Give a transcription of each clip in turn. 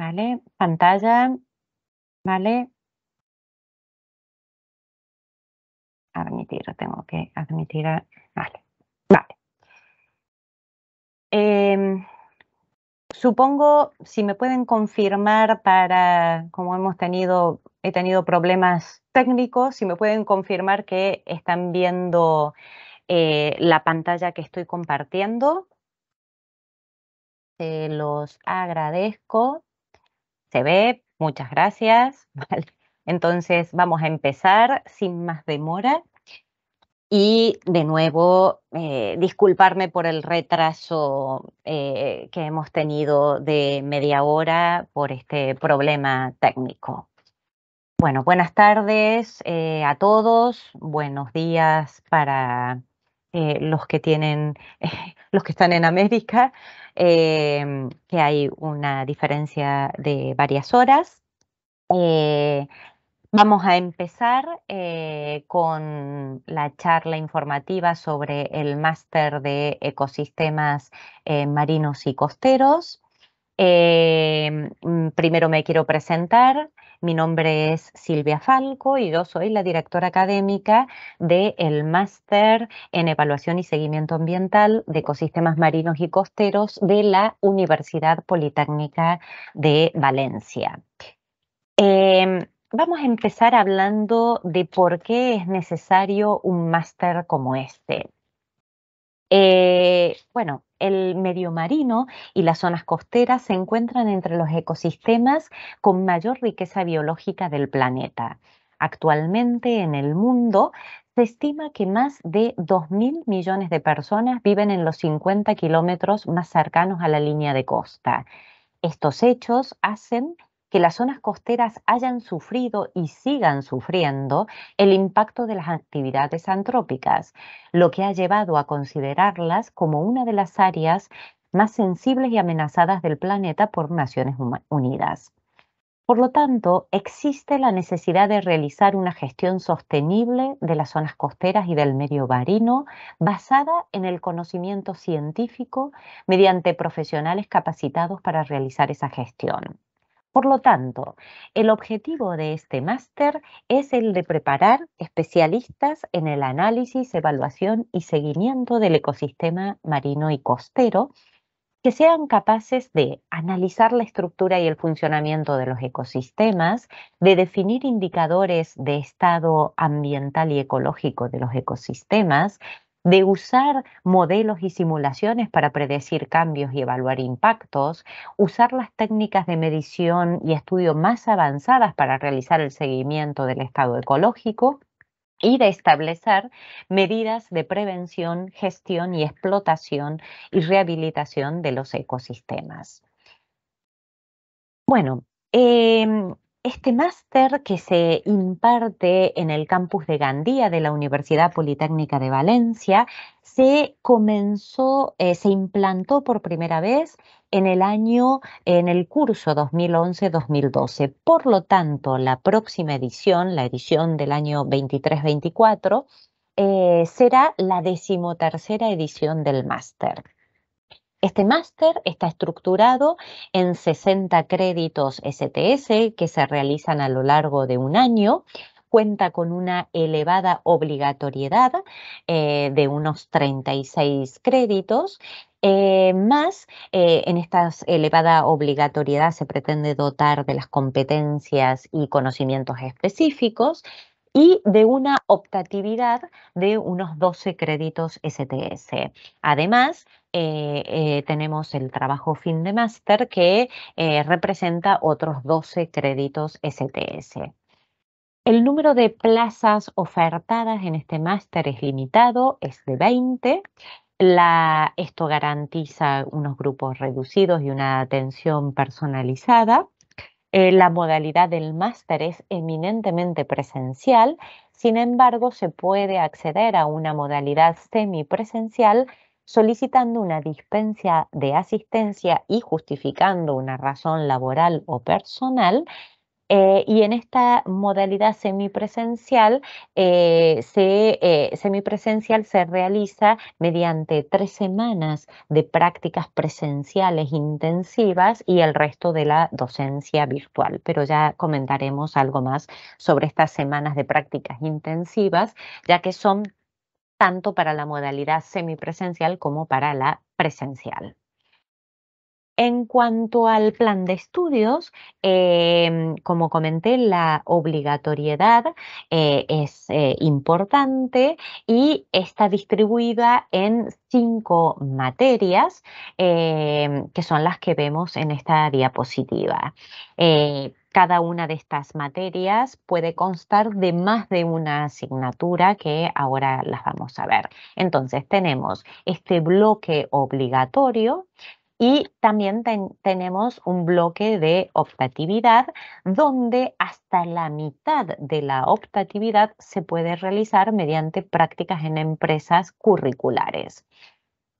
Vale, pantalla. Vale. Admitir, tengo que admitir. Vale, vale. Em, supongo, si me pueden confirmar para, como hemos tenido, he tenido problemas técnicos, si me pueden confirmar que están viendo eh, la pantalla que estoy compartiendo. Se los agradezco se ve, muchas gracias. Entonces vamos a empezar sin más demora. Y de nuevo, eh, disculparme por el retraso eh, que hemos tenido de media hora por este problema técnico. Bueno, buenas tardes eh, a todos, buenos días para eh, los que tienen, los que están en América, em, que hay una diferencia de varias horas. Eh, vamos a empezar eh, con la charla informativa sobre el máster de ecosistemas marinos y costeros. Eh, mm, primero me quiero presentar. Mi nombre es Silvia Falco y yo soy la directora académica del el Máster en Evaluación y Seguimiento Ambiental de Ecosistemas Marinos y Costeros de la Universidad Politécnica de Valencia. Em, vamos a empezar hablando de por qué es necesario un máster como este. Eh, bueno, el medio marino y las zonas costeras se encuentran entre los ecosistemas con mayor riqueza biológica del planeta. Actualmente en el mundo se estima que más de 2.000 millones de personas viven en los 50 kilómetros más cercanos a la línea de costa. Estos hechos hacen las zonas costeras hayan sufrido y sigan sufriendo el impacto de las actividades antrópicas, lo que ha llevado a considerarlas como una de las áreas más sensibles y amenazadas del planeta por Naciones Unidas. Por lo tanto, existe la necesidad de realizar una gestión sostenible de las zonas costeras y del medio marino basada en el conocimiento científico mediante profesionales capacitados para realizar esa gestión. Por lo tanto, el objetivo de este máster es el de preparar especialistas en el análisis, evaluación y seguimiento del ecosistema marino y costero que sean capaces de analizar la estructura y el funcionamiento de los ecosistemas, de definir indicadores de estado ambiental y ecológico de los ecosistemas, de usar modelos y simulaciones para predecir cambios y evaluar impactos, usar las técnicas de medición y estudio más avanzadas para realizar el seguimiento del estado ecológico y de establecer medidas de prevención, gestión y explotación y rehabilitación de los ecosistemas. Bueno, em, este máster que se imparte en el campus de Gandía de la Universidad Politécnica de Valencia se comenzó, eh, se implantó por primera vez en el año, en el curso 2011-2012. Por lo tanto, la próxima edición, la edición del año 23-24, eh, será la decimotercera edición del máster. Este máster está estructurado en 60 créditos STS que se realizan a lo largo de un año cuenta con una elevada obligatoriedad eh, de unos 36 créditos eh, más, eh, en esta elevada obligatoriedad se pretende dotar de las competencias y conocimientos específicos, y de una optatividad de unos 12 créditos STS. Además, eh, eh, tenemos el trabajo fin de máster que eh, representa otros 12 créditos STS. El número de plazas ofertadas en este máster es limitado, es de 20. esto garantiza unos grupos reducidos y una atención personalizada. Eh, la modalidad del máster es eminentemente presencial, sin embargo se puede acceder a una modalidad semipresencial solicitando una dispensa de asistencia y justificando una razón laboral o personal eh, y en esta modalidad semipresencial, eh, se, eh, semipresencial se realiza mediante tres semanas de prácticas presenciales intensivas y el resto de la docencia virtual. Pero ya comentaremos algo más sobre estas semanas de prácticas intensivas, ya que son tanto para la modalidad semipresencial como para la presencial. En cuanto al plan de estudios, em, como comenté, la obligatoriedad eh, es eh, importante y está distribuida en cinco materias em, que son las que vemos en esta diapositiva. Eh, cada una de estas materias puede constar de más de una asignatura que ahora las vamos a ver. Entonces tenemos este bloque obligatorio y también tenemos un bloque de optatividad donde hasta la mitad de la optatividad se puede realizar mediante prácticas en empresas curriculares.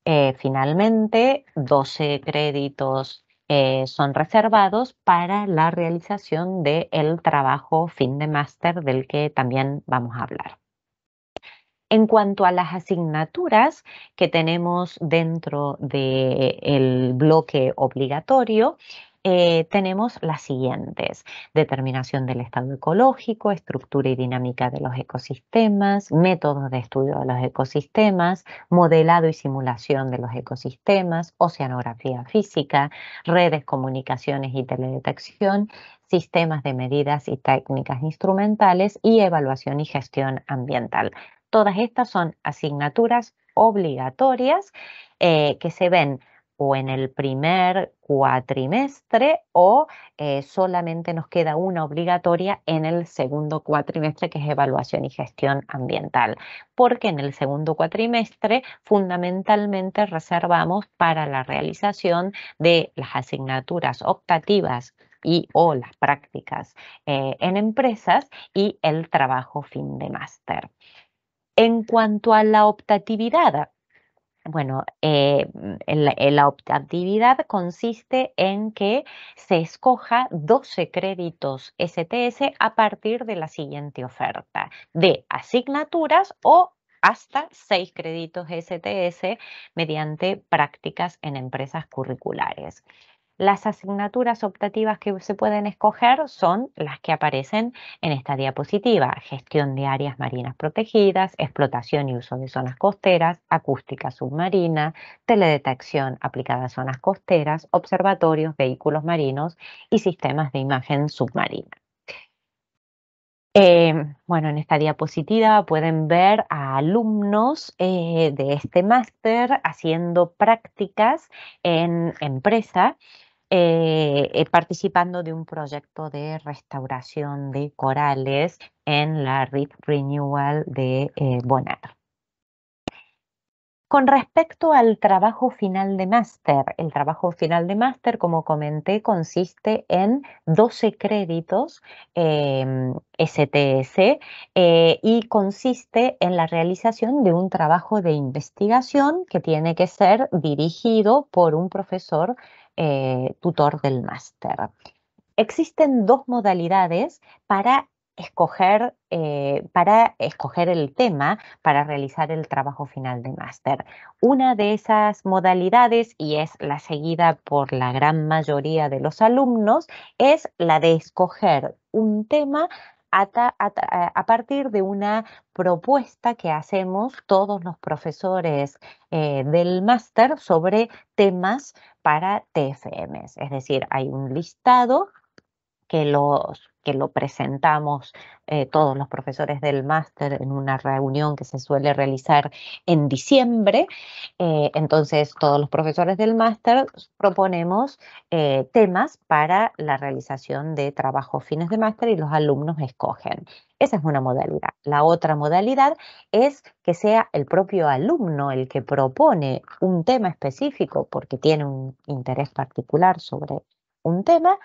Eh, finalmente, 12 créditos eh, son reservados para la realización del trabajo fin de máster del que también vamos a hablar. En cuanto a las asignaturas que tenemos dentro del bloque obligatorio, eh, tenemos las siguientes. Determinación del estado ecológico, estructura y dinámica de los ecosistemas, métodos de estudio de los ecosistemas, modelado y simulación de los ecosistemas, oceanografía física, redes, comunicaciones y teledetección, sistemas de medidas y técnicas instrumentales y evaluación y gestión ambiental. Todas estas son asignaturas obligatorias eh, que se ven o en el primer cuatrimestre o eh, solamente nos queda una obligatoria en el segundo cuatrimestre que es evaluación y gestión ambiental, porque en el segundo cuatrimestre fundamentalmente reservamos para la realización de las asignaturas optativas y o las prácticas eh, en empresas y el trabajo fin de máster. En cuanto a la optatividad, bueno, eh, la, la, optatividad consiste en que se escoja 12 créditos STS a partir de la siguiente oferta de asignaturas o hasta 6 créditos STS mediante prácticas en empresas curriculares. Las asignaturas optativas que se pueden escoger son las que aparecen en esta diapositiva. Gestión de áreas marinas protegidas, explotación y uso de zonas costeras, acústica submarina, teledetección aplicada a zonas costeras, observatorios, vehículos marinos y sistemas de imagen submarina. Eh, bueno, en esta diapositiva pueden ver a alumnos eh, de este máster haciendo prácticas en empresa eh, eh, participando de un proyecto de restauración de corales en la Reef Renewal de eh, Bonar. Con respecto al trabajo final de máster, el trabajo final de máster, como comenté, consiste en 12 créditos STS em, y consiste en la realización de un trabajo de investigación que tiene que ser dirigido por un profesor eh, tutor del máster. Existen dos modalidades para escoger, eh, para escoger el tema para realizar el trabajo final de máster. Una de esas modalidades, y es la seguida por la gran mayoría de los alumnos, es la de escoger un tema a, partir de una propuesta que hacemos todos los profesores eh, del máster sobre temas para TFMs. Es decir, hay un listado que, los, que lo presentamos eh, todos los profesores del máster en una reunión que se suele realizar en diciembre. Eh, entonces, todos los profesores del máster proponemos eh, temas para la realización de trabajos fines de máster y los alumnos escogen. Esa es una modalidad. La otra modalidad es que sea el propio alumno el que propone un tema específico porque tiene un interés particular sobre un tema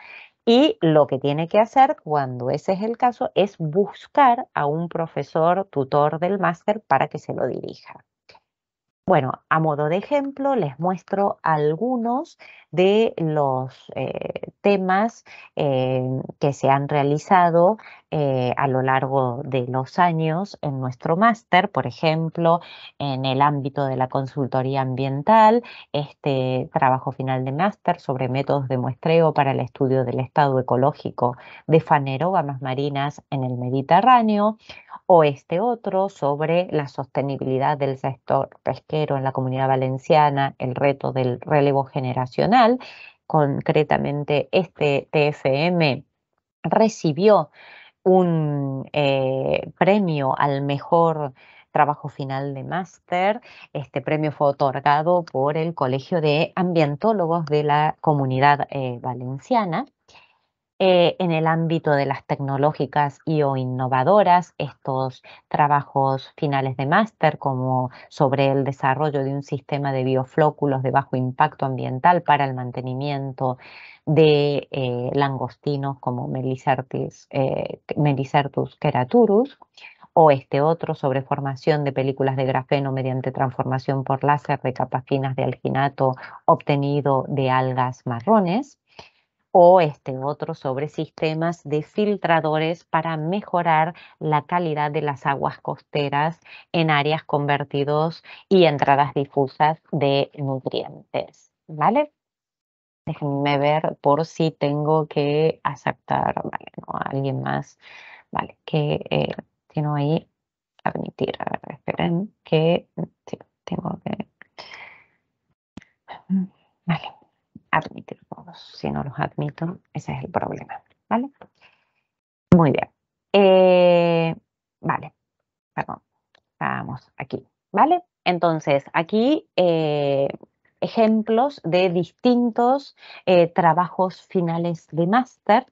y lo que tiene que hacer cuando ese es el caso es buscar a un profesor tutor del máster para que se lo dirija. Bueno, a modo de ejemplo, les muestro algunos de los eh, temas eh, que se han realizado eh, a lo largo de los años en nuestro máster, por ejemplo, en el ámbito de la consultoría ambiental, este trabajo final de máster sobre métodos de muestreo para el estudio del estado ecológico de fanerógamas marinas en el Mediterráneo, o este otro sobre la sostenibilidad del sector pesquero en la comunidad valenciana, el reto del relevo generacional concretamente este TFM recibió un eh, premio al mejor trabajo final de máster. Este premio fue otorgado por el Colegio de Ambientólogos de la Comunidad eh, Valenciana. Eh, en el ámbito de las tecnológicas y o innovadoras, estos trabajos finales de máster como sobre el desarrollo de un sistema de bioflóculos de bajo impacto ambiental para el mantenimiento de eh, langostinos como Melicertus eh, keraturus, o este otro sobre formación de películas de grafeno mediante transformación por láser de capas finas de alginato obtenido de algas marrones o este otro sobre sistemas de filtradores para mejorar la calidad de las aguas costeras en áreas convertidos y entradas difusas de nutrientes. ¿Vale? Déjenme ver por si tengo que aceptar vale, no, alguien más. Vale, que eh, tengo ahí admitir. A ver, esperen que mm, sí, tengo que. Mm, vale admitirlos. Si no los admito, ese es el problema. ¿Vale? Muy bien. Eh, vale, perdón. Estamos aquí. ¿Vale? Entonces, aquí eh, ejemplos de distintos eh, trabajos finales de máster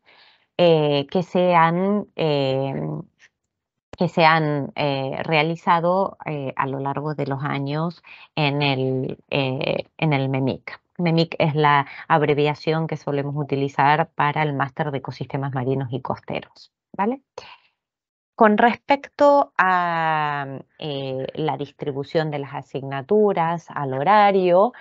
que se han, que se han realizado a lo largo de los años en el, en el MEMIC. MEMIC es la abreviación que solemos utilizar para el máster de ecosistemas marinos y costeros. ¿vale? Con respecto a eh, la distribución de las asignaturas, al horario,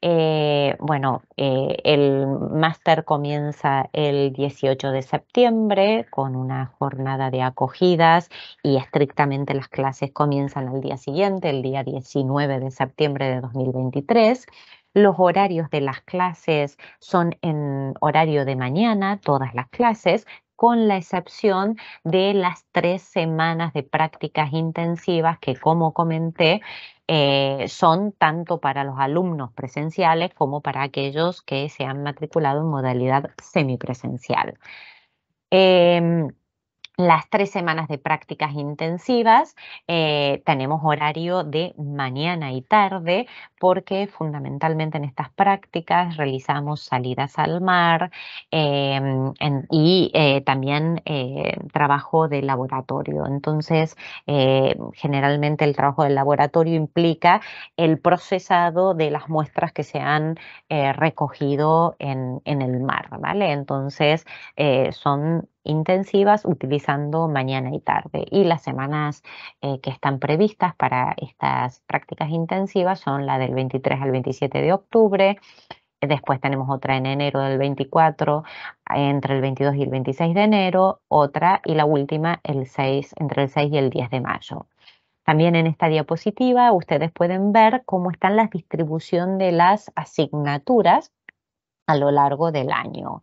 eh, bueno, eh, el máster comienza el 18 de septiembre con una jornada de acogidas y estrictamente las clases comienzan al día siguiente, el día 19 de septiembre de 2023. Los horarios de las clases son en horario de mañana, todas las clases, con la excepción de las tres semanas de prácticas intensivas que, como comenté, eh, son tanto para los alumnos presenciales como para aquellos que se han matriculado en modalidad semipresencial. Em, las tres semanas de prácticas intensivas eh, tenemos horario de mañana y tarde porque fundamentalmente en estas prácticas realizamos salidas al mar em, y eh, también eh, trabajo de laboratorio. Entonces, generalmente el trabajo de laboratorio implica el procesado de las muestras que se han recogido en, en, el mar, ¿vale? Entonces, son intensivas utilizando mañana y tarde. Y las semanas eh, que están previstas para estas prácticas intensivas son la del 23 al 27 de octubre, eh, Después tenemos otra en enero del 24, entre el 22 y el 26 de enero, otra y la última el 6, entre el 6 y el 10 de mayo. También en esta diapositiva ustedes pueden ver cómo están la distribución de las asignaturas a lo largo del año.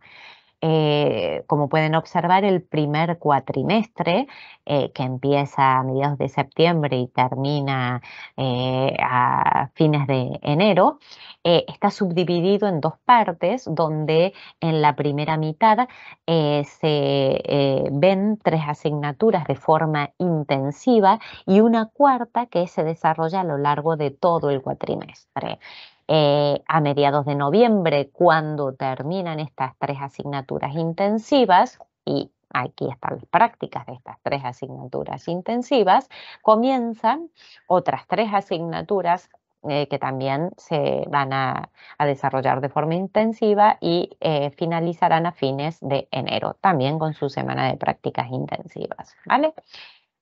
Eh, como pueden observar, el primer cuatrimestre, eh, que empieza a mediados de septiembre y termina eh, a fines de enero, está subdividido en dos partes, donde en la primera mitad se ven tres asignaturas de forma intensiva y una cuarta que se desarrolla a lo largo de todo el cuatrimestre. Eh, a mediados de noviembre, cuando terminan estas tres asignaturas intensivas, y aquí están las prácticas de estas tres asignaturas intensivas, comienzan otras tres asignaturas eh, que también se van a, desarrollar de forma intensiva y eh, finalizarán a fines de enero, también con su semana de prácticas intensivas. ¿vale?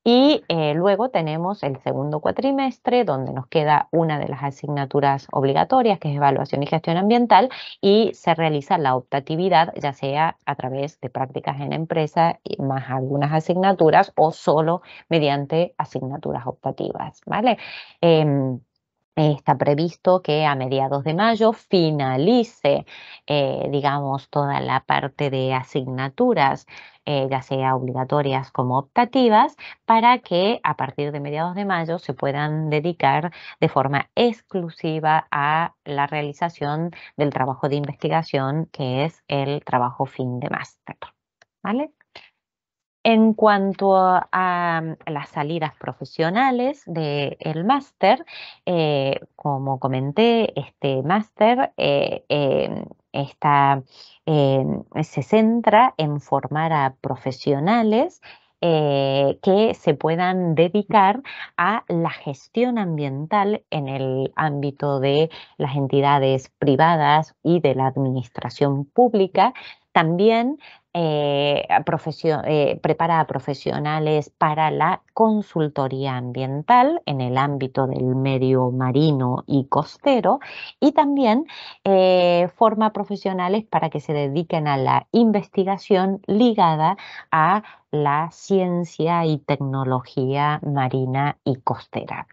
Y eh, luego tenemos el segundo cuatrimestre, donde nos queda una de las asignaturas obligatorias, que es evaluación y gestión ambiental, y se realiza la optatividad, ya sea a través de prácticas en empresa, más algunas asignaturas o solo mediante asignaturas optativas. ¿vale? Em, Está previsto que a mediados de mayo finalice, eh, digamos, toda la parte de asignaturas, eh, ya sea obligatorias como optativas, para que a partir de mediados de mayo se puedan dedicar de forma exclusiva a la realización del trabajo de investigación, que es el trabajo fin de máster. ¿Vale? En cuanto a, las salidas profesionales del máster, eh, como comenté, este máster eh, em, em, se centra en formar a profesionales eh, que se puedan dedicar a la gestión ambiental en el ámbito de las entidades privadas y de la administración pública. También eh, eh, prepara a profesionales para la consultoría ambiental en el ámbito del medio marino y costero y también eh, forma profesionales para que se dediquen a la investigación ligada a la ciencia y tecnología marina y costera.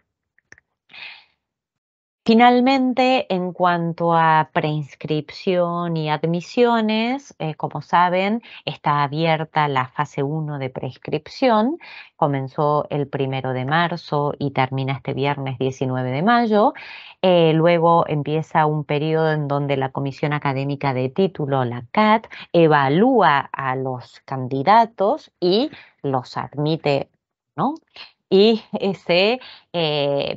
Finalmente, en cuanto a preinscripción y admisiones, eh, como saben, está abierta la fase 1 de preinscripción. Comenzó el primero de marzo y termina este viernes 19 de mayo. Eh, luego empieza un periodo en donde la Comisión Académica de Título, la CAT, evalúa a los candidatos y los admite, ¿no? y eh, se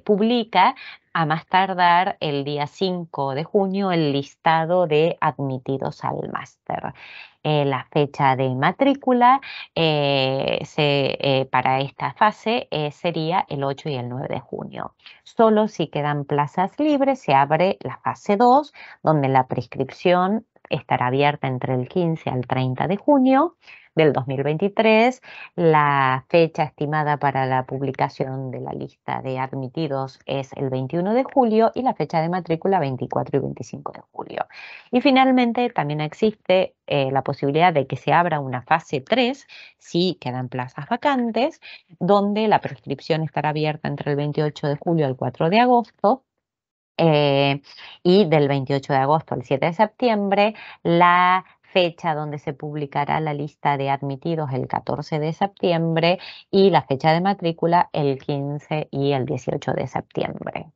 publica a más tardar el día 5 de junio el listado de admitidos al máster. Eh, la fecha de matrícula eh, eh, para esta fase sería el 8 y el 9 de junio. Solo si quedan plazas libres se abre la fase 2, donde la prescripción estará abierta entre el 15 al 30 de junio del 2023, la fecha estimada para la publicación de la lista de admitidos es el 21 de julio y la fecha de matrícula 24 y 25 de julio. Y finalmente también existe eh, la posibilidad de que se abra una fase 3 si quedan plazas vacantes, donde la prescripción estará abierta entre el 28 de julio al 4 de agosto eh, y del 28 de agosto al 7 de septiembre, la fecha donde se publicará la lista de admitidos el 14 de septiembre y la fecha de matrícula el 15 y el 18 de septiembre.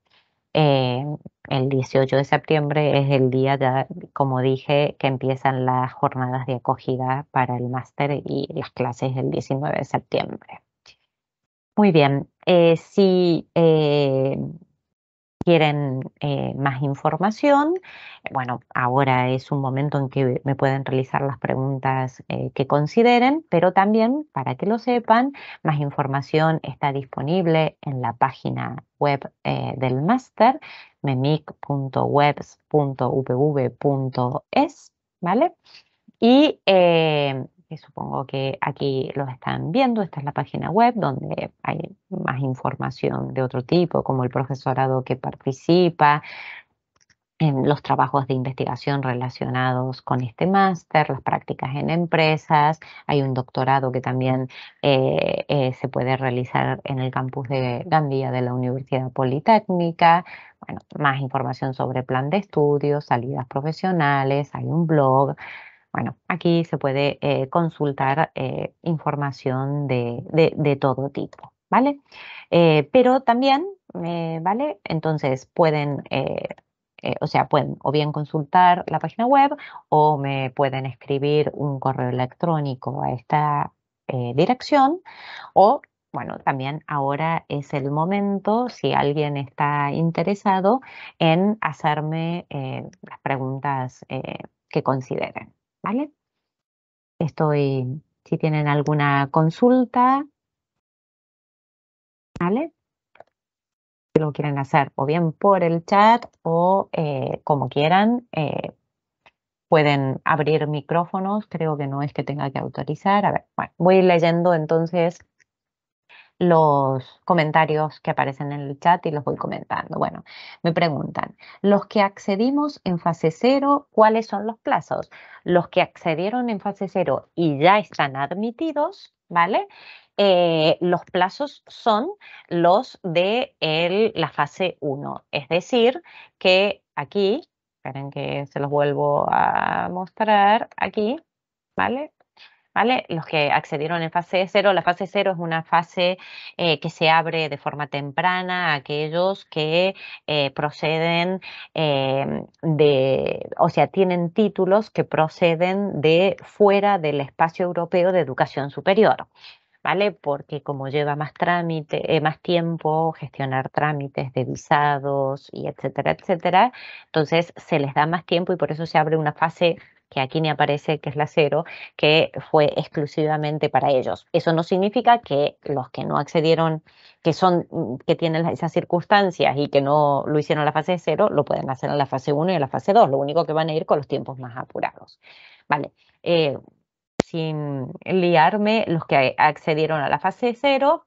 Eh, el 18 de septiembre es el día, de, como dije, que empiezan las jornadas de acogida para el máster y las clases el 19 de septiembre. Muy bien, eh, si eh, quieren eh, más información, bueno, ahora es un momento en que me pueden realizar las preguntas eh, que consideren, pero también, para que lo sepan, más información está disponible en la página web eh, del máster, memic.webs.upv.es, ¿vale? Y supongo que aquí los están viendo. Esta es la página web donde hay más información de otro tipo, como el profesorado que participa, los trabajos de investigación relacionados con este máster, las prácticas en empresas, hay un doctorado que también eh, eh, se puede realizar en el campus de Gandía de la Universidad Politécnica, bueno, más información sobre plan de estudios, salidas profesionales, hay un blog, bueno, aquí se puede eh, consultar eh, información de, todo tipo, ¿vale? Eh, pero también, ¿vale? Entonces pueden, o sea, pueden o bien consultar la página web o me pueden escribir un correo electrónico a esta dirección o bueno, también ahora es el momento, si alguien está interesado, en hacerme las preguntas que consideren. ¿vale? Estoy, si tienen alguna consulta, ¿vale? Si lo quieren hacer o bien por el chat o eh, como quieran, eh, pueden abrir micrófonos, creo que no es que tenga que autorizar. A ver, bueno, voy leyendo entonces los comentarios que aparecen en el chat y los voy comentando. Bueno, me preguntan, los que accedimos en fase cero, ¿cuáles son los plazos? Los que accedieron en fase cero y ya están admitidos, ¿vale? Eh, los plazos son los de la fase 1, es decir, que aquí, esperen que se los vuelvo a mostrar aquí, ¿vale? Los que accedieron en fase cero, la fase cero es una fase eh, que se abre de forma temprana a aquellos que eh, proceden eh, de, o sea, tienen títulos que proceden de fuera del espacio europeo de educación superior. ¿Vale? Porque como lleva más trámite, más tiempo gestionar trámites de visados y etcétera, etcétera, entonces se les da más tiempo y por eso se abre una fase que aquí ni aparece que es la cero, que fue exclusivamente para ellos. Eso no significa que los que no accedieron, que son, mm, que tienen esas circunstancias y que no lo hicieron en la fase cero, lo pueden hacer en la fase 1 y en la fase 2. Lo único que van a ir con los tiempos más apurados. Vale. Eh, sin liarme, los que accedieron a la fase cero,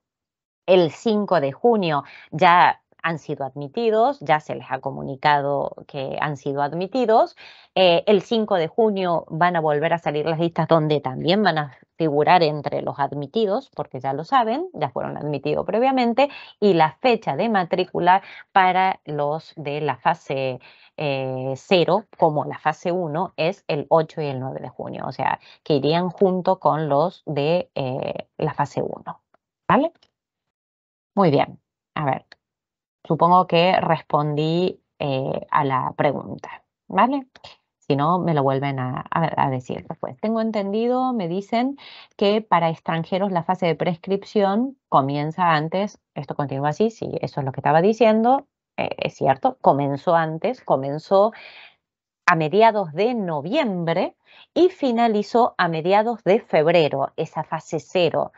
el 5 de junio ya han sido admitidos, ya se les ha comunicado que han sido admitidos. Eh, el 5 de junio van a volver a salir las listas donde también van a figurar entre los admitidos, porque ya lo saben, ya fueron admitidos previamente, y la fecha de matrícula para los de la fase 0 eh, como la fase 1 es el 8 y el 9 de junio, o sea, que irían junto con los de eh, la fase 1. ¿Vale? Muy bien. A ver, supongo que respondí eh, a la pregunta, ¿vale? Si no, me lo vuelven a, decir después. Tengo entendido, me dicen que para extranjeros la fase de prescripción comienza antes, esto continúa así, sí, eso es lo que estaba diciendo, eh, es cierto, comenzó antes, comenzó a mediados de noviembre y finalizó a mediados de febrero, esa fase cero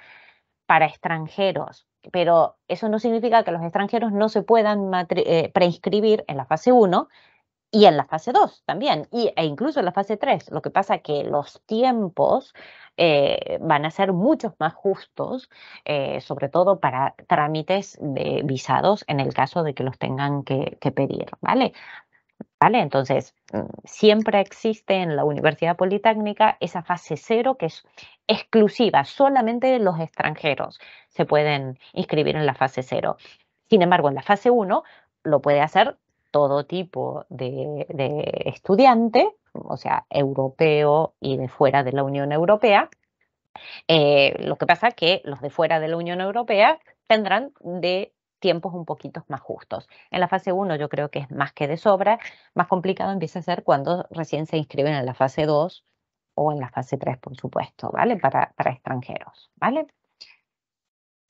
para extranjeros pero eso no significa que los extranjeros no se puedan eh, preinscribir en la fase 1 y en la fase 2 también, e incluso en la fase 3. Lo que pasa es que los tiempos eh, van a ser muchos más justos, eh, sobre todo para trámites de visados en el caso de que los tengan que, que pedir, ¿vale? Entonces, mm, siempre existe en la Universidad Politécnica esa fase cero que es exclusiva, solamente los extranjeros se pueden inscribir en la fase cero. Sin embargo, en la fase 1 lo puede hacer todo tipo de, estudiante, o sea, europeo y de fuera de la Unión Europea. Eh, lo que pasa es que los de fuera de la Unión Europea tendrán de tiempos un poquito más justos. En la fase 1 yo creo que es más que de sobra, más complicado empieza a ser cuando recién se inscriben en la fase 2 o en la fase 3, por supuesto, ¿vale? Para, extranjeros, ¿vale?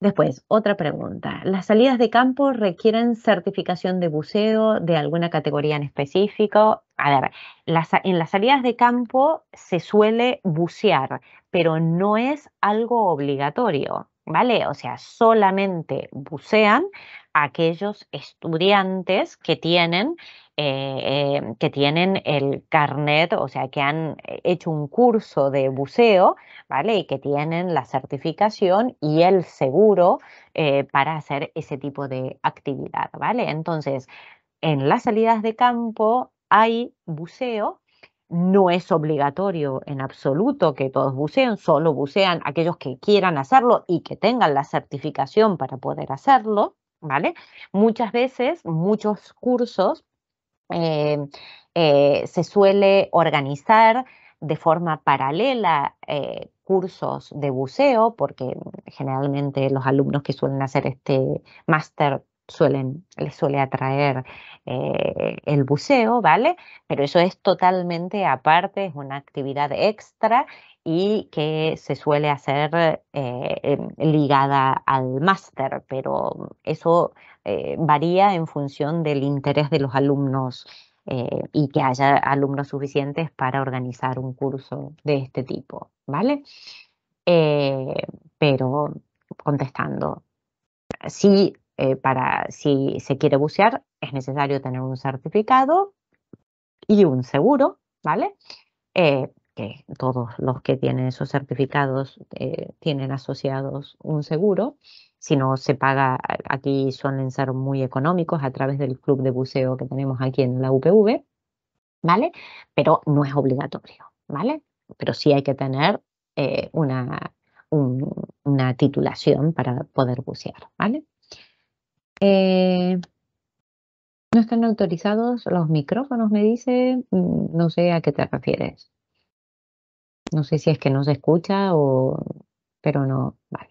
Después, otra pregunta. ¿Las salidas de campo requieren certificación de buceo de alguna categoría en específico? A ver, en las salidas de campo se suele bucear, pero no es algo obligatorio. ¿vale? O sea, solamente bucean aquellos estudiantes que tienen, eh, eh, que tienen el carnet, o sea, que han eh, hecho un curso de buceo, ¿vale? Y que tienen la certificación y el seguro para hacer ese tipo de actividad, ¿vale? Entonces, en las salidas de campo hay buceo no es obligatorio en absoluto que todos buceen, solo bucean aquellos que quieran hacerlo y que tengan la certificación para poder hacerlo, ¿vale? Muchas veces, muchos cursos eh, eh, se suele organizar de forma paralela eh, cursos de buceo, porque generalmente los alumnos que suelen hacer este máster suelen, les suele atraer eh, el buceo, ¿vale? Pero eso es totalmente aparte, es una actividad extra y que se suele hacer eh, em, ligada al máster, pero eso eh, varía en función del interés de los alumnos y que haya alumnos suficientes para organizar un curso de este tipo, ¿vale? pero contestando, sí eh, para si se quiere bucear es necesario tener un certificado y un seguro, ¿vale? Eh, que todos los que tienen esos certificados eh, tienen asociados un seguro. Si no se paga, aquí suelen ser muy económicos a través del club de buceo que tenemos aquí en la UPV, ¿vale? Pero no es obligatorio, ¿vale? Pero sí hay que tener una, una titulación para poder bucear, ¿vale? Eh, no están autorizados los micrófonos, me dice. Mm, no sé a qué te refieres. No sé si es que no se escucha o... Pero no, vale.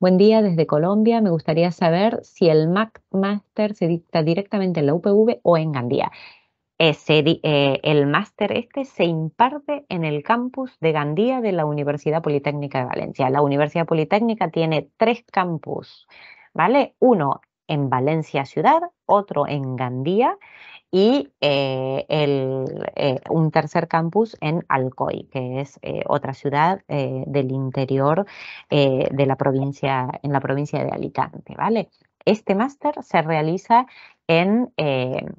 Buen día desde Colombia. Me gustaría saber si el Mac Master se dicta directamente en la UPV o en Gandía. Eh, eh, el máster este se imparte en el campus de Gandía de la Universidad Politécnica de Valencia. La Universidad Politécnica tiene tres campus, ¿vale? Uno en Valencia ciudad, otro en Gandía y eh, el, eh, un tercer campus en Alcoy, que es eh, otra ciudad del interior de la provincia, en la provincia de Alicante. ¿vale? Este máster se realiza en, en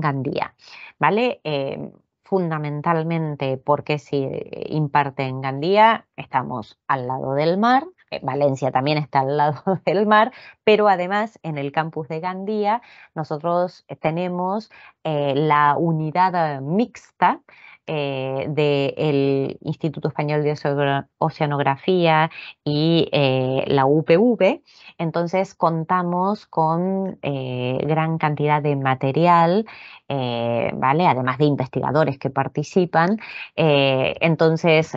Gandía. ¿vale? Em, fundamentalmente porque si imparte en Gandía, estamos al lado del mar, eh, Valencia también está al lado del mar, pero además en el campus de Gandía nosotros eh, tenemos eh, la unidad mixta del Instituto Español de Oceanografía y la UPV. Entonces contamos con gran cantidad de material, ¿vale? Además de investigadores que participan. entonces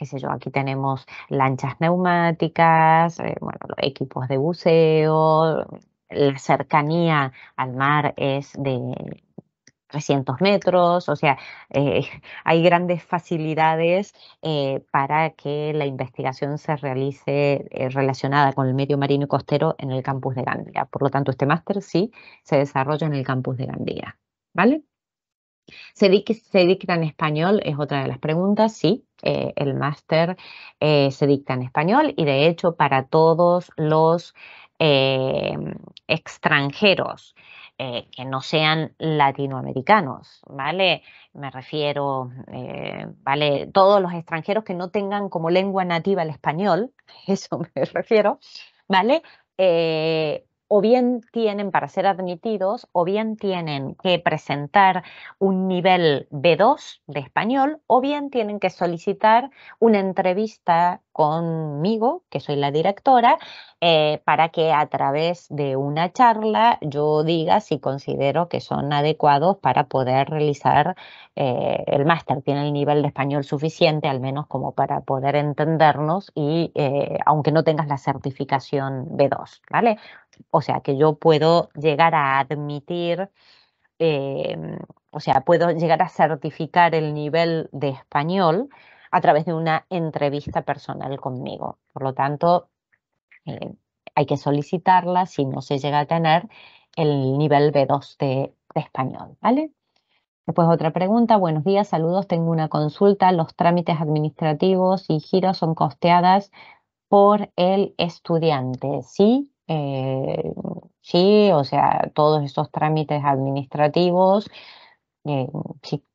qué sé yo, aquí tenemos lanchas neumáticas, eh, bueno, equipos de buceo, la cercanía al mar es de 300 metros, o sea, eh, hay grandes facilidades eh, para que la investigación se realice relacionada con el medio marino y costero en el campus de Gandía. Por lo tanto, este máster sí se desarrolla en el campus de Gandía, ¿vale? ¿Se, dicta en español? Es otra de las preguntas, sí, eh, el máster eh, se dicta en español y de hecho para todos los eh, extranjeros que no sean latinoamericanos, ¿vale? Me refiero, ¿vale? Todos los extranjeros que no tengan como lengua nativa el español, eso me refiero, ¿vale? o bien tienen para ser admitidos, o bien tienen que presentar un nivel B2 de español, o bien tienen que solicitar una entrevista conmigo, que soy la directora, eh, para que a través de una charla yo diga si considero que son adecuados para poder realizar eh, el máster. Tienen el nivel de español suficiente, al menos como para poder entendernos, y eh, aunque no tengas la certificación B2, ¿vale? O sea, que yo puedo llegar a admitir, em, o sea, puedo llegar a certificar el nivel de español a través de una entrevista personal conmigo. Por lo tanto, eh, hay que solicitarla si no se llega a tener el nivel B2 de, español, ¿vale? Después otra pregunta, buenos días, saludos, tengo una consulta, los trámites administrativos y giros son costeadas por el estudiante, ¿sí? Eh, sí, o sea, todos esos trámites administrativos, eh,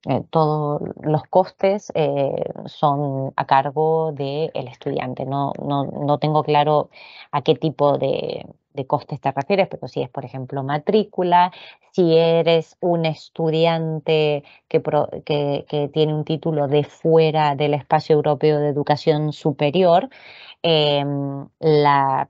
eh, todos los costes son a cargo del estudiante. No, no, no tengo claro a qué tipo de, de costes te refieres, pero si es, por ejemplo, matrícula, si eres un estudiante que, tiene un título de fuera del espacio europeo de educación superior, em, la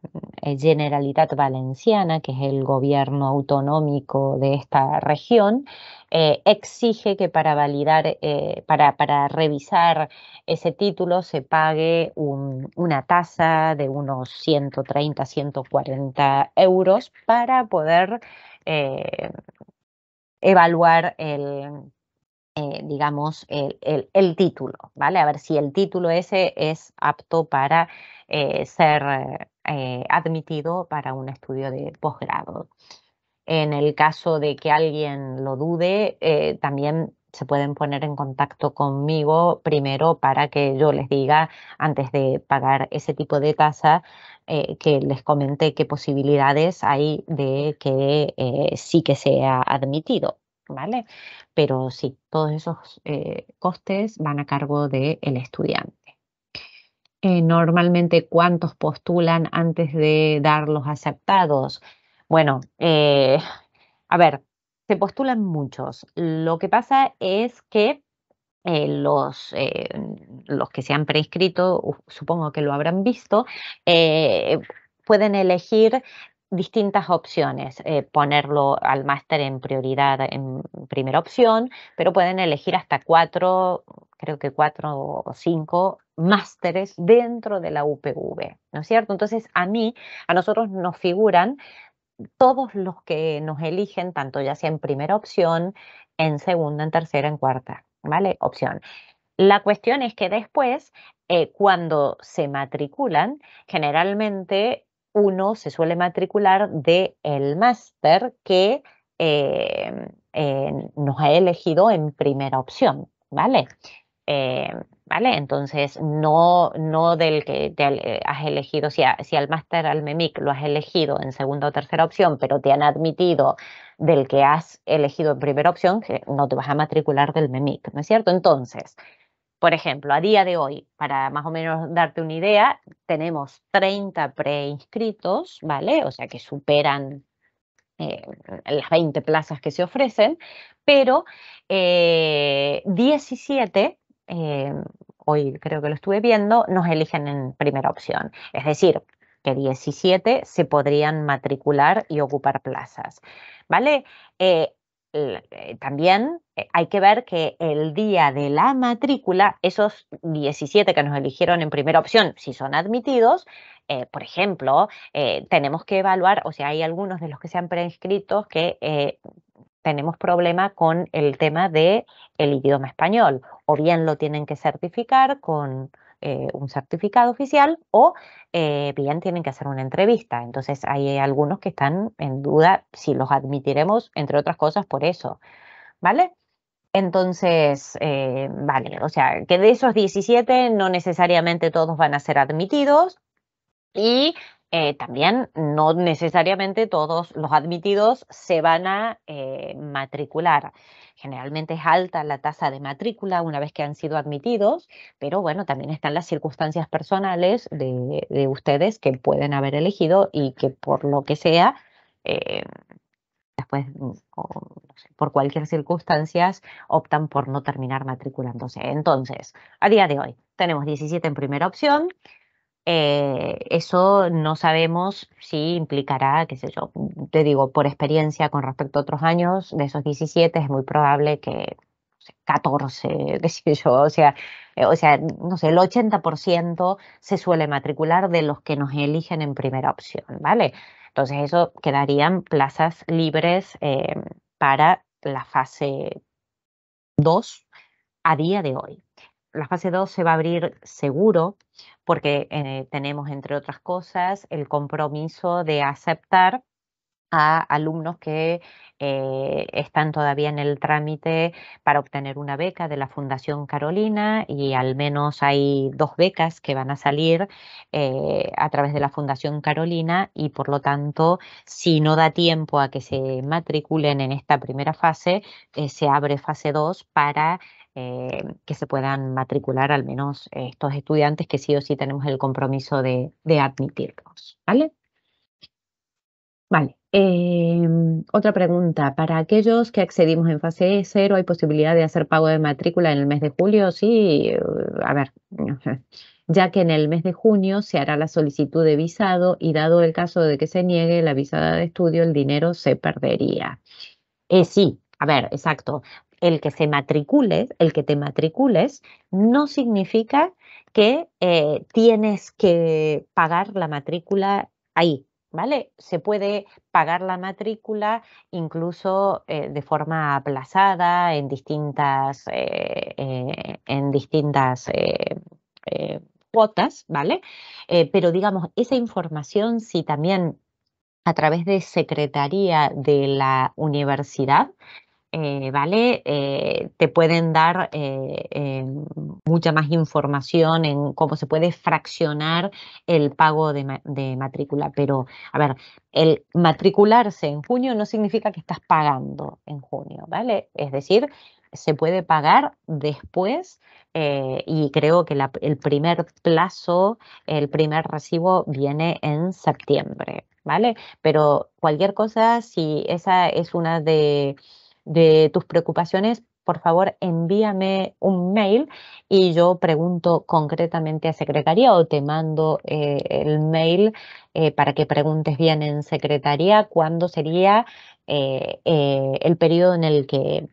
Generalitat Valenciana, que es el gobierno autonómico de esta región, eh, exige que para validar, eh, para, para, revisar ese título se pague una tasa de unos 130, 140 euros para poder eh, evaluar el, eh, digamos, el, el, título, ¿vale? A ver si el título ese es apto para eh, ser admitido para un estudio de posgrado. En el caso de que alguien lo dude, también se pueden poner en contacto conmigo primero para que yo les diga antes de pagar ese tipo de tasa eh, que les comenté qué posibilidades hay de que eh, sí que sea admitido, ¿vale? Pero sí, todos esos eh, costes van a cargo del estudiante. normalmente, ¿cuántos postulan antes de dar los aceptados? Bueno, a ver, se postulan muchos. Lo que pasa es que eh, los, eh, los que se han preinscrito, supongo que lo habrán visto, eh, pueden elegir distintas opciones, ponerlo al máster en prioridad en primera opción, pero pueden elegir hasta cuatro, creo que cuatro o cinco másteres dentro de la UPV, ¿no es cierto? Entonces a mí, a nosotros nos figuran todos los que nos eligen, tanto ya sea en primera opción, en segunda, en tercera, en cuarta, ¿vale? Opción. La cuestión es que después, eh, cuando se matriculan, generalmente uno se suele matricular de el máster que eh, eh, nos ha elegido en primera opción, ¿vale? ¿Vale? Entonces, no, no del que te has elegido, si, si al máster, al MEMIC lo has elegido en segunda o tercera opción, pero te han admitido del que has elegido en primera opción, que no te vas a matricular del MEMIC, ¿no es cierto? Entonces, por ejemplo, a día de hoy, para más o menos darte una idea, tenemos 30 preinscritos, ¿vale? O sea que superan eh, las 20 plazas que se ofrecen, pero 17, eh, eh, hoy creo que lo estuve viendo, nos eligen en primera opción. Es decir, que 17 se podrían matricular y ocupar plazas. ¿Vale? Eh, eh, también eh, hay que ver que el día de la matrícula, esos 17 que nos eligieron en primera opción, si son admitidos, por ejemplo, tenemos que evaluar, o sea, hay algunos de los que se han preinscritos que tenemos problema con el tema del el idioma español, o bien lo tienen que certificar con, eh, un certificado oficial o eh, bien tienen que hacer una entrevista. Entonces hay algunos que están en duda si los admitiremos, entre otras cosas, por eso. ¿Vale? Entonces, eh, vale, o sea, que de esos 17 no necesariamente todos van a ser admitidos y también no necesariamente todos los admitidos se van a matricular. Generalmente es alta la tasa de matrícula una vez que han sido admitidos, pero bueno, también están las circunstancias personales de, ustedes que pueden haber elegido y que por lo que sea, eh, después, mm, por cualquier circunstancia, optan por no terminar matriculándose. Entonces, a día de hoy tenemos 17 en primera opción, eh, eso no sabemos si implicará, qué sé yo, te digo, por experiencia con respecto a otros años, de esos 17 es muy probable que 14, qué sé yo, o sea, eh, o sea, no sé, el 80% se suele matricular de los que nos eligen en primera opción, ¿vale? Entonces eso quedarían plazas libres eh, para la fase 2 a día de hoy la fase 2 se va a abrir seguro porque eh, tenemos, entre otras cosas, el compromiso de aceptar a alumnos que eh, están todavía en el trámite para obtener una beca de la Fundación Carolina y al menos hay dos becas que van a salir eh, a través de la Fundación Carolina y por lo tanto si no da tiempo a que se matriculen en esta primera fase, se abre fase 2 para eh, que se puedan matricular al menos eh, estos estudiantes que sí o sí tenemos el compromiso de, admitirlos. ¿Vale? Vale. Em, otra pregunta, para aquellos que accedimos en fase cero, ¿hay posibilidad de hacer pago de matrícula en el mes de julio? Sí, eh, a ver, ya que en el mes de junio se hará la solicitud de visado y dado el caso de que se niegue la visada de estudio, el dinero se perdería. sí, a ver, exacto el que se matricule, el que te matricules, no significa que eh, tienes que pagar la matrícula ahí, ¿vale? Se puede pagar la matrícula incluso eh, de forma aplazada en distintas, eh, en distintas cuotas, ¿vale? pero digamos, esa información, si también a través de Secretaría de la Universidad eh, ¿vale? Eh, te pueden dar eh, mucha más información en cómo se puede fraccionar el pago de, matrícula. Pero, a ver, el matricularse en junio no significa que estás pagando en junio, ¿vale? Es decir, se puede pagar después y creo que el primer plazo, el primer recibo viene en septiembre, ¿vale? Pero cualquier cosa, si esa es una de de tus preocupaciones, por favor envíame un mail y yo pregunto concretamente a secretaría o te mando eh, el mail eh, para que preguntes bien en secretaría cuándo sería eh, el periodo en el que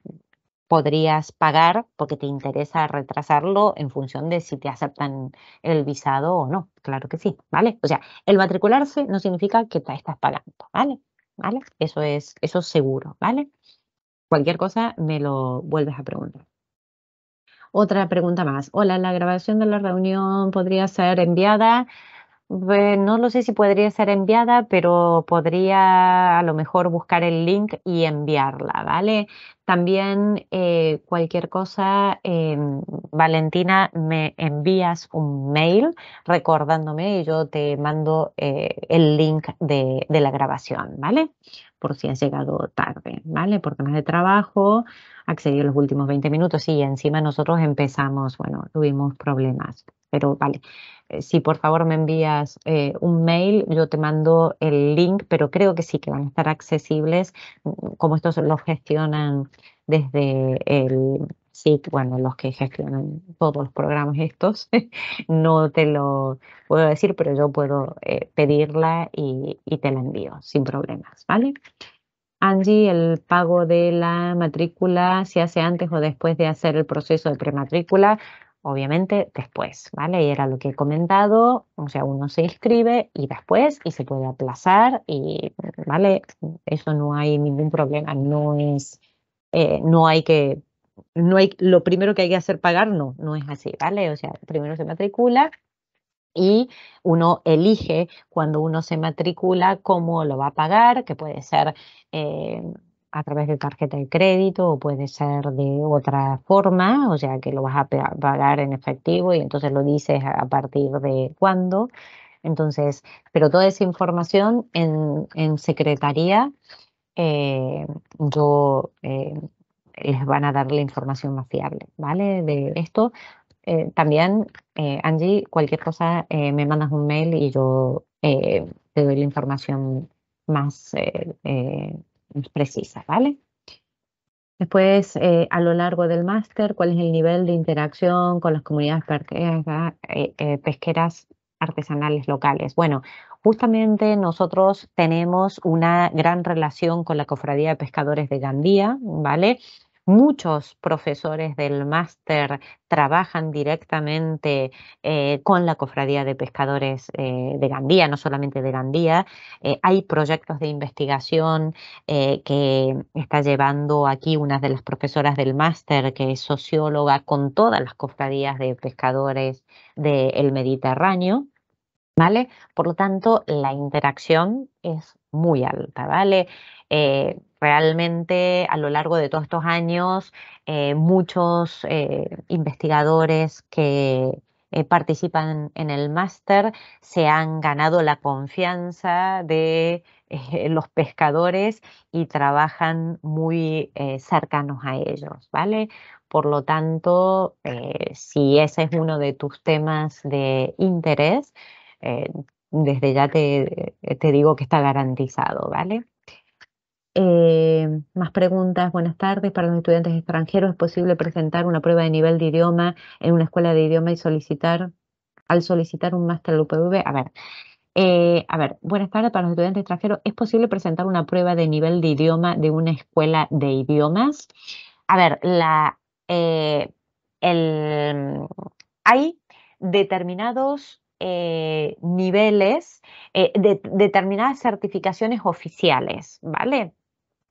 podrías pagar porque te interesa retrasarlo en función de si te aceptan el visado o no. Claro que sí, ¿vale? O sea, el matricularse no significa que te estás pagando, ¿vale? ¿Vale? Eso es, eso es seguro, ¿vale? Cualquier cosa me lo vuelves a preguntar. Otra pregunta más. Hola, ¿la grabación de la reunión podría ser enviada? no lo sé si podría ser enviada, pero podría a lo mejor buscar el link y enviarla, ¿vale? También eh, cualquier cosa, eh, Valentina, me envías un mail recordándome y yo te mando eh, el link de, de la grabación, ¿vale? por si has llegado tarde, ¿vale? Por temas de trabajo, accedió los últimos 20 minutos y encima nosotros empezamos, bueno, tuvimos problemas, pero vale. Eh, si por favor me envías eh, un mail, yo te mando el link, pero creo que sí que van a estar accesibles, mm, como estos los gestionan desde el sí, bueno, los que gestionan todos los programas estos, no te lo puedo decir, pero yo puedo eh, pedirla y, y, te la envío sin problemas, ¿vale? Angie, el pago de la matrícula se hace antes o después de hacer el proceso de prematrícula, obviamente después, ¿vale? Y era lo que he comentado, o sea, uno se inscribe y después y se puede aplazar y, ¿vale? Eso no hay ningún problema, no es, eh, no hay que no hay, lo primero que hay que hacer pagar, no, no es así, ¿vale? O sea, primero se matricula y uno elige cuando uno se matricula cómo lo va a pagar, que puede ser eh, a través de tarjeta de crédito o puede ser de otra forma, o sea, que lo vas a pagar en efectivo y entonces lo dices a partir de cuándo. Entonces, pero toda esa información en, en secretaría, eh, yo eh, les van a dar la información más fiable, ¿vale? De esto. Eh, también, eh, Angie, cualquier cosa, eh, me mandas un mail y yo te doy la información más, precisa, ¿vale? Después, a lo largo del máster, cuál es el nivel de interacción con las comunidades pesqueras, pesqueras artesanales locales. Bueno, justamente nosotros tenemos una gran relación con la Cofradía de Pescadores de Gandía, ¿vale? Muchos profesores del máster trabajan directamente eh, con la Cofradía de Pescadores eh, de Gandía, no solamente de Gandía. Eh, hay proyectos de investigación que está llevando aquí una de las profesoras del máster, que es socióloga, con todas las cofradías de pescadores del Mediterráneo. ¿Vale? Por lo tanto, la interacción es muy alta, ¿vale? Realmente a lo largo de todos estos años, eh, muchos eh, investigadores que eh, participan en el máster se han ganado la confianza de los pescadores y trabajan muy cercanos a ellos, ¿vale? Por lo tanto, si ese es uno de tus temas de interés, desde ya te, te digo que está garantizado, ¿vale? Eh, más preguntas. Buenas tardes. Para los estudiantes extranjeros, ¿es posible presentar una prueba de nivel de idioma en una escuela de idioma y solicitar, al solicitar un máster UPV? A ver, eh, a ver, buenas tardes. Para los estudiantes extranjeros, ¿es posible presentar una prueba de nivel de idioma de una escuela de idiomas? A ver, la, eh, hay determinados niveles, de, determinadas certificaciones oficiales, ¿vale?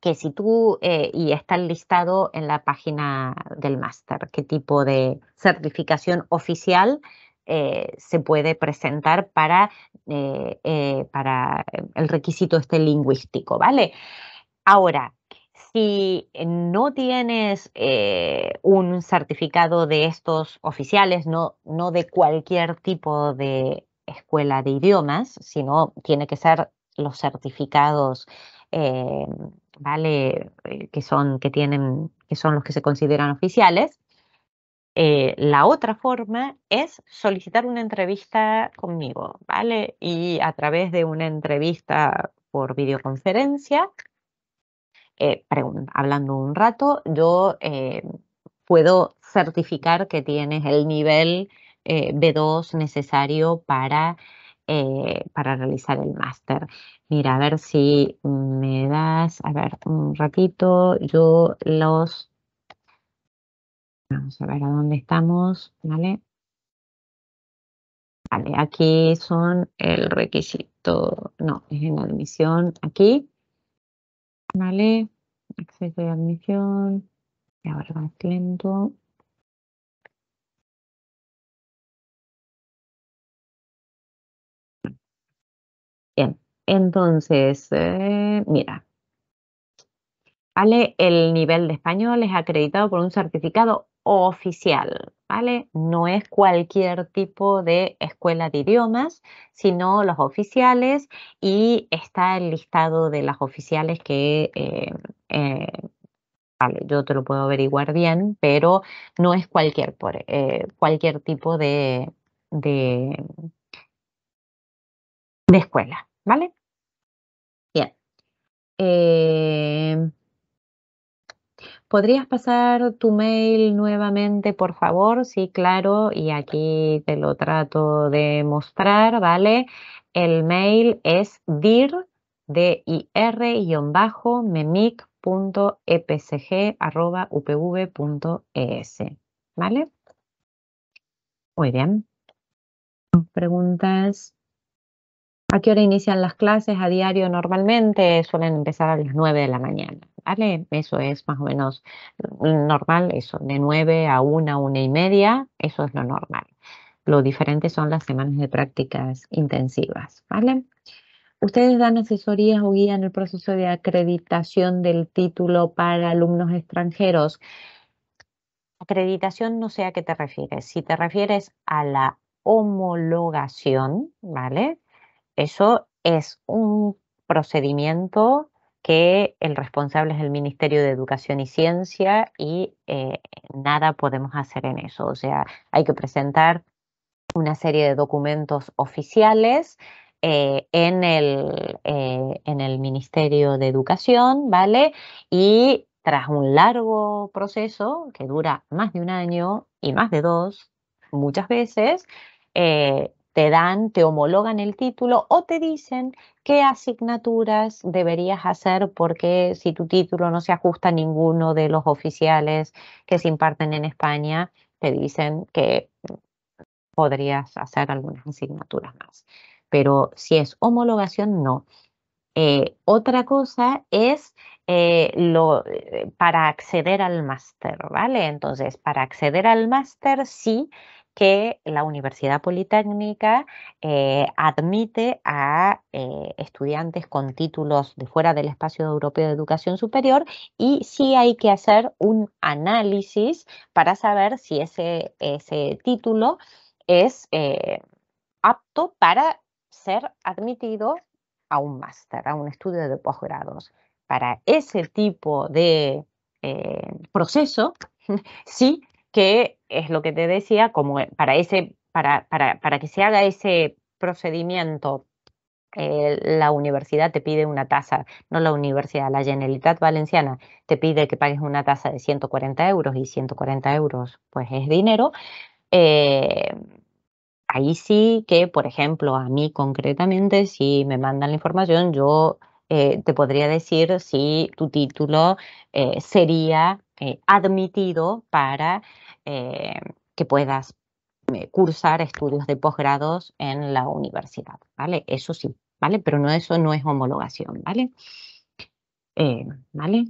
que si tú, eh, y está listado en la página del máster, qué tipo de certificación oficial eh, se puede presentar para, eh, para el requisito este lingüístico, ¿vale? Ahora, si no tienes un certificado de estos oficiales, no, no, de cualquier tipo de escuela de idiomas, sino tiene que ser los certificados eh, ¿vale? Eh, que, son, que, tienen, que son los que se consideran oficiales. Eh, la otra forma es solicitar una entrevista conmigo, ¿vale? Y a través de una entrevista por videoconferencia, hablando un rato, yo puedo certificar que tienes el nivel B2 necesario para eh, para realizar el máster. Mira, a ver si me das, a ver, un ratito, yo los... Vamos a ver a dónde estamos, ¿vale? Vale, aquí son el requisito, no, es en admisión, aquí, ¿vale? Acceso de admisión, y ahora más lento. Bien, entonces, eh, mira. ¿Vale? El nivel de español es acreditado por un certificado oficial, ¿vale? No es cualquier tipo de escuela de idiomas, sino los oficiales y está el listado de las oficiales que, eh, eh, vale, yo te lo puedo averiguar bien, pero no es cualquier, cualquier tipo de, de escuela, ¿vale? Bien. Eh, ¿Podrías pasar tu mail nuevamente, por favor? Sí, claro, y aquí te lo trato de mostrar, ¿vale? El mail es dir, dir e e ¿vale? Muy bien. Preguntas. ¿A qué hora inician las clases a diario normalmente? Suelen empezar a las 9 de la mañana, ¿vale? Eso es más o menos normal, eso, de 9 a 1, 1 y media, eso es lo normal. Lo diferente son las semanas de prácticas intensivas, ¿vale? ¿Ustedes dan asesorías o guían el proceso de acreditación del título para alumnos extranjeros? Acreditación no sé a qué te refieres. Si te refieres a la homologación, ¿vale? Eso es un procedimiento que el responsable es el Ministerio de Educación y Ciencia y eh, nada podemos hacer en eso. O sea, hay que presentar una serie de documentos oficiales eh, en, el, eh, en el Ministerio de Educación, ¿vale? Y tras un largo proceso que dura más de un año y más de dos, muchas veces, te dan, te homologan el título o te dicen qué asignaturas deberías hacer porque si tu título no se ajusta a ninguno de los oficiales que se imparten en España, te dicen que podrías hacer algunas asignaturas más. Pero si es homologación, no. Eh, otra cosa es eh, lo, eh, para acceder al máster, ¿vale? Entonces, para acceder al máster, sí que la Universidad Politécnica eh, admite a eh, estudiantes con títulos de fuera del espacio europeo de educación superior y sí hay que hacer un análisis para saber si ese, ese título es eh, apto para ser admitido a un máster, a un estudio de posgrados. Para ese tipo de proceso, sí que es lo que te decía, como eh, para ese, para, para, para que se haga ese procedimiento, eh, la universidad te pide una tasa, no la universidad, la Generalitat Valenciana te pide que pagues una tasa de 140 euros y 140 euros pues es dinero. Eh, ahí sí que, por ejemplo, a mí concretamente, si me mandan la información, yo te podría decir si tu título sería admitido para eh, que puedas eh, cursar estudios de posgrados en la universidad, ¿vale? Eso sí, ¿vale? Pero no eso no es homologación, ¿vale? Eh, ¿Vale?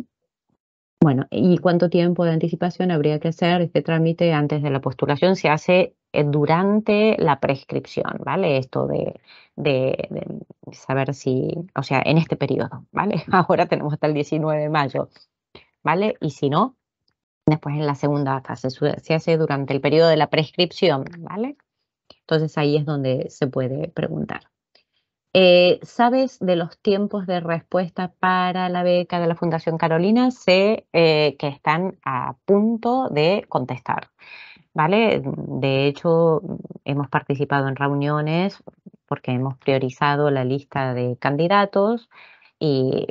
Bueno, ¿y cuánto tiempo de anticipación habría que hacer este trámite antes de la postulación? Se hace durante la prescripción, ¿vale? Esto de, de saber si, o sea, en este periodo, ¿vale? Ahora tenemos hasta el 19 de mayo, ¿vale? Y si no, Después en la segunda fase, se, hace durante el periodo de la prescripción, ¿vale? Entonces ahí es donde se puede preguntar. Eh, ¿Sabes de los tiempos de respuesta para la beca de la Fundación Carolina? Sé eh, que están a punto de contestar, ¿vale? De hecho, hemos participado en reuniones porque hemos priorizado la lista de candidatos y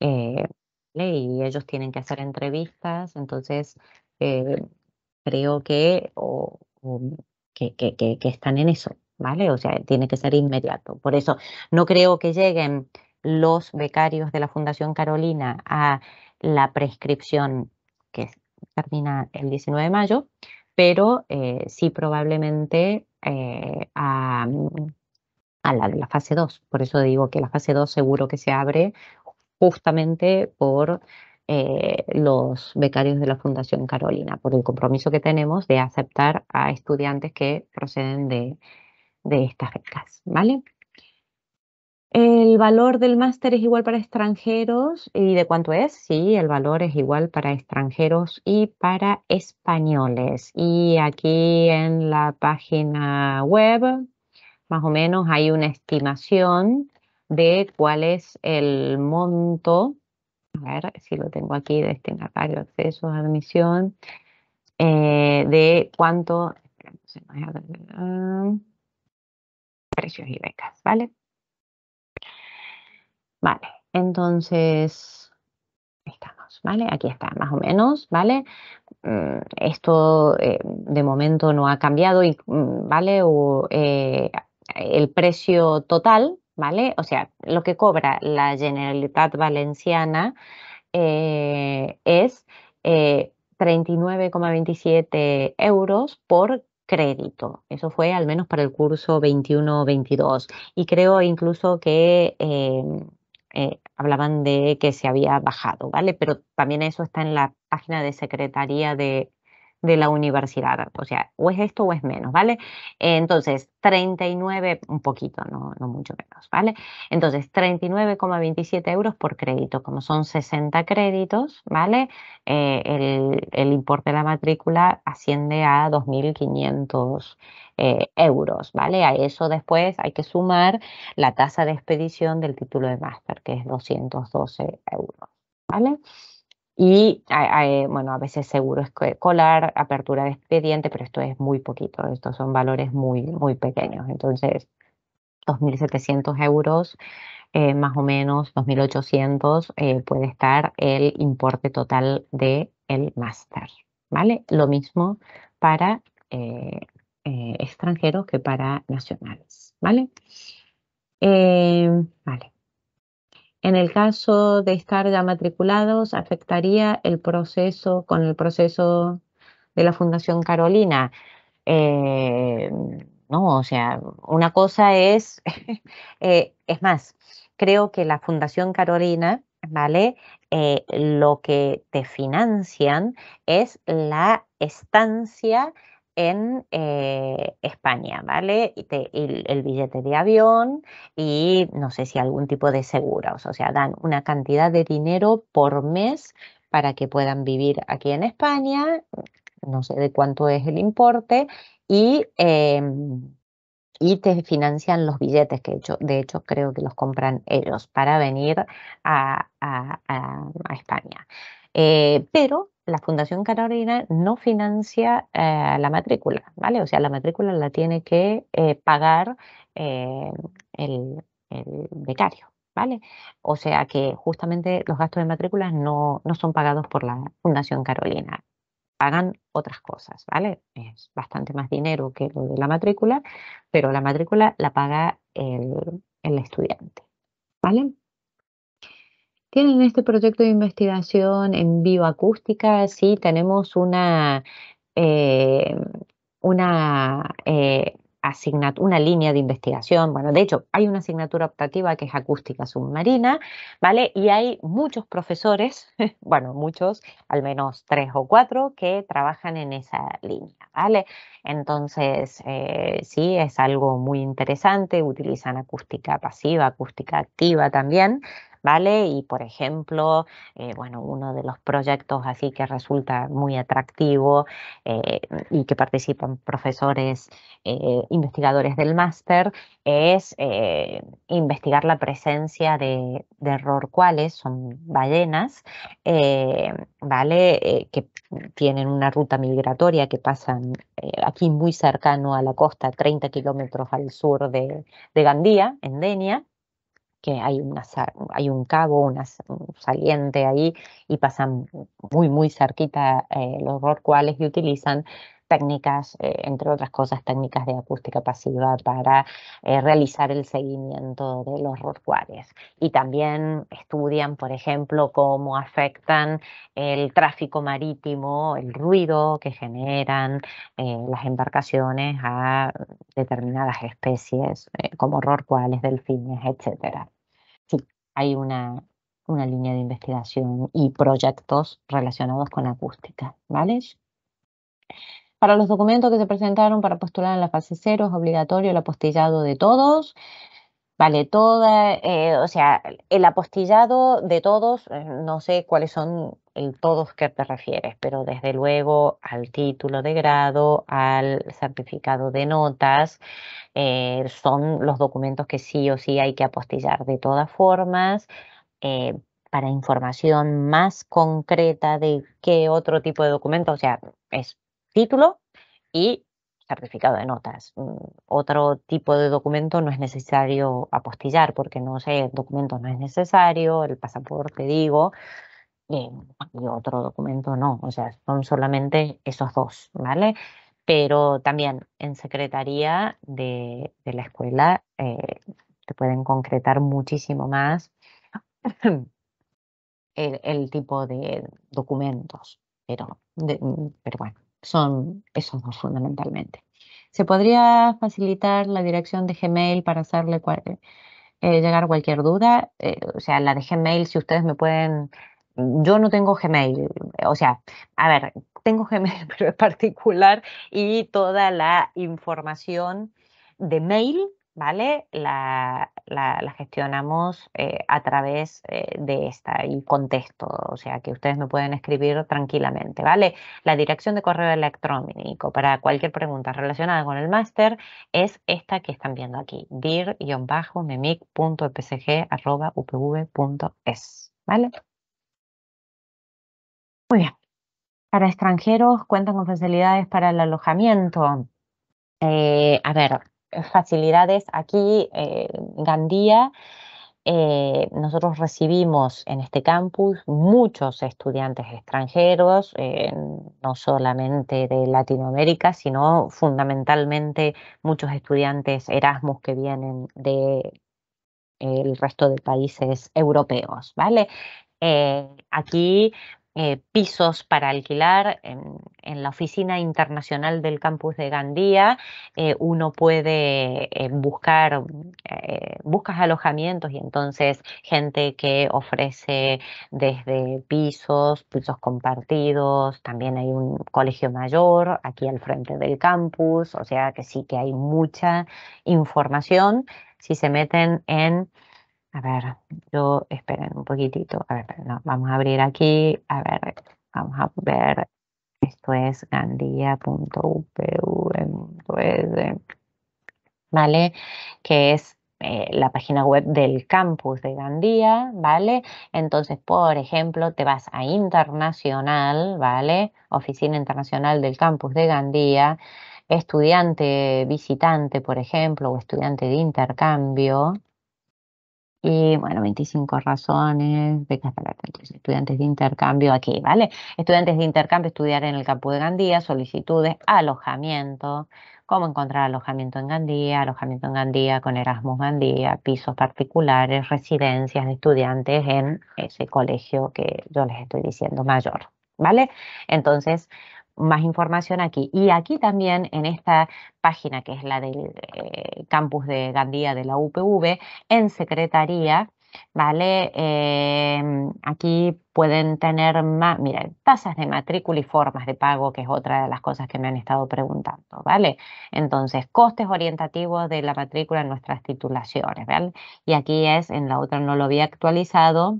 eh, y ellos tienen que hacer entrevistas, entonces eh, creo que, que, que, están en eso, ¿vale? O sea, tiene que ser inmediato. Por eso no creo que lleguen los becarios de la Fundación Carolina a la prescripción que termina el 19 de mayo, pero eh, sí probablemente eh, a, a la, fase 2. Por eso digo que la fase 2 seguro que se abre justamente por eh, los becarios de la Fundación Carolina, por el compromiso que tenemos de aceptar a estudiantes que proceden de, de estas becas, ¿vale? El valor del máster es igual para extranjeros y de cuánto es, sí, el valor es igual para extranjeros y para españoles. Y aquí en la página web, más o menos, hay una estimación de cuál es el monto, a ver si lo tengo aquí, destinatario, acceso, admisión, eh, de cuánto, precios y becas, ¿vale? Vale, entonces, estamos, ¿vale? Aquí está, más o menos, ¿vale? Mm, esto eh, de momento no ha cambiado, mm, ¿vale? Eh, el precio total ¿vale? O sea, lo que cobra la Generalitat Valenciana eh, es 39,27 eh, euros por crédito. Eso fue al menos para el curso 21-22. Y creo incluso que eh, hablaban de que se había bajado, ¿vale? Pero también eso está en la página de Secretaría de de la universidad. O sea, o es esto o es menos, ¿vale? Entonces, 39, un poquito, no, no mucho menos, ¿vale? Entonces, 39,27 euros por crédito, como son 60 créditos, ¿vale? Eh, el, importe de la matrícula asciende a 2.500 eh, euros, ¿vale? A eso después hay que sumar la tasa de expedición del título de máster, que es 212 euros, ¿vale? y bueno, a veces seguro escolar, apertura de expediente, pero esto es muy poquito, estos son valores muy, muy pequeños. Entonces, 2.700 euros, eh, más o menos 2.800 eh, puede estar el importe total del el máster, ¿vale? Lo mismo para eh, extranjeros que para nacionales, ¿vale? vale. En el caso de estar ya matriculados, afectaría el proceso con el proceso de la Fundación Carolina. Eh, no, o sea, una cosa es, eh, es más, creo que la Fundación Carolina, ¿vale? Eh, lo que te financian es la estancia en eh, España, ¿vale? Y, el billete de avión y no sé si algún tipo de seguros, o sea, dan una cantidad de dinero por mes para que puedan vivir aquí en España, mm, no sé de cuánto es el importe, y, em, y te financian los billetes, que de hecho creo que los compran ellos para venir a, a, a España. Eh, pero la Fundación Carolina no financia eh, la matrícula, ¿vale? O sea, la matrícula la tiene que eh, pagar el, becario, ¿vale? O sea que justamente los gastos de matrícula no, son pagados por la Fundación Carolina, pagan otras cosas, ¿vale? Es bastante más dinero que lo de la matrícula, pero la matrícula la paga el, el estudiante, ¿vale? tienen este proyecto de investigación en bioacústica. Sí, tenemos una, eh, una eh, una línea de investigación. Bueno, de hecho, hay una asignatura optativa que es acústica submarina, ¿vale? Y hay muchos profesores, bueno, muchos, al menos tres o cuatro, que trabajan en esa línea, ¿vale? Entonces, eh, sí, es algo muy interesante, utilizan acústica pasiva, acústica activa también, ¿vale? Y por ejemplo, eh, bueno, uno de los proyectos así que resulta muy atractivo eh, y que participan profesores, eh, investigadores del máster, es investigar la presencia de, de rorcuales, son ballenas, ¿vale? que tienen una ruta migratoria que pasan aquí muy cercano a la costa, 30 kilómetros al sur de, de Gandía, en Denia, que hay, una, hay un cabo, una, un saliente ahí y pasan muy, muy cerquita eh, los rorcuales que utilizan técnicas, eh, entre otras cosas, técnicas de acústica pasiva para eh, realizar el seguimiento de los rorquales. Y también estudian, por ejemplo, cómo afectan el tráfico marítimo, el ruido que generan eh, las embarcaciones a determinadas especies, como rorcuales, delfines, etc. Sí, hay una, una línea de investigación y proyectos relacionados con acústica, ¿vale? Para los documentos que se presentaron para postular en la fase cero es obligatorio el apostillado de todos. Vale, toda, eh, o sea, el apostillado de todos, eh, no sé cuáles son el todos que te refieres, pero desde luego al título de grado, al certificado de notas, eh, son los documentos que sí o sí hay que apostillar de todas formas. para información más concreta de qué otro tipo de documento, o sea, es título y certificado de notas. Mm, otro tipo de documento no es necesario apostillar porque no sé, el documento no es necesario, el pasaporte digo, y, otro documento no, o sea, son solamente esos dos, ¿vale? Pero también en secretaría de, la escuela eh, te pueden concretar muchísimo más el, tipo de documentos, pero, mm, pero bueno son esos dos fundamentalmente. Se podría facilitar la dirección de Gmail para hacerle eh, eh, llegar cualquier duda. Eh, o sea, la de Gmail, si ustedes me pueden... Mm, yo no tengo Gmail, o sea, a ver, tengo Gmail, pero es particular y toda la información de mail ¿vale? La, gestionamos eh, a través eh, de esta, y contexto, o sea que ustedes me pueden escribir tranquilamente, ¿vale? La dirección de correo electrónico para cualquier pregunta relacionada con el máster es esta que están viendo aquí, dir-memic.psg.upv.es, e ¿vale? Muy bien. Para extranjeros cuentan con facilidades para el alojamiento. Eh, a ver, facilidades. Aquí, en eh, Gandía, eh, nosotros recibimos en este campus muchos estudiantes extranjeros, eh, no solamente de Latinoamérica, sino fundamentalmente muchos estudiantes Erasmus que vienen de el resto de países europeos, ¿vale? aquí eh, pisos para alquilar en, la oficina internacional del campus de Gandía. Eh, uno puede eh, buscar, mm, buscas alojamientos y entonces gente que ofrece desde pisos, pisos compartidos, también hay un colegio mayor aquí al frente del campus, o sea que sí que hay mucha información si se meten en a ver, yo esperen un poquitito. A ver, vamos a abrir aquí. A ver, vamos a ver. Esto es gandía.upv.es, e. ¿vale? Que es eh, la página web del campus de Gandía, ¿vale? Entonces, por ejemplo, te vas a internacional, ¿vale? Oficina Internacional del Campus de Gandía, estudiante visitante, por ejemplo, o estudiante de intercambio, y bueno, 25 razones, becas estudiantes de intercambio aquí, ¿vale? Estudiantes de intercambio, estudiar en el campo de Gandía, solicitudes, alojamiento, cómo encontrar alojamiento en Gandía, alojamiento en Gandía con Erasmus Gandía, pisos particulares, residencias de estudiantes en ese colegio que yo les estoy diciendo mayor, ¿vale? Entonces, más información aquí. Y aquí también en esta página que es la del eh, campus de Gandía de la UPV, en secretaría, ¿vale? Em, aquí pueden tener más, miren, tasas de matrícula y formas de pago, que es otra de las cosas que me han estado preguntando, ¿vale? Entonces, costes orientativos de la matrícula en nuestras titulaciones, ¿vale? Y aquí es, en la otra no lo había actualizado,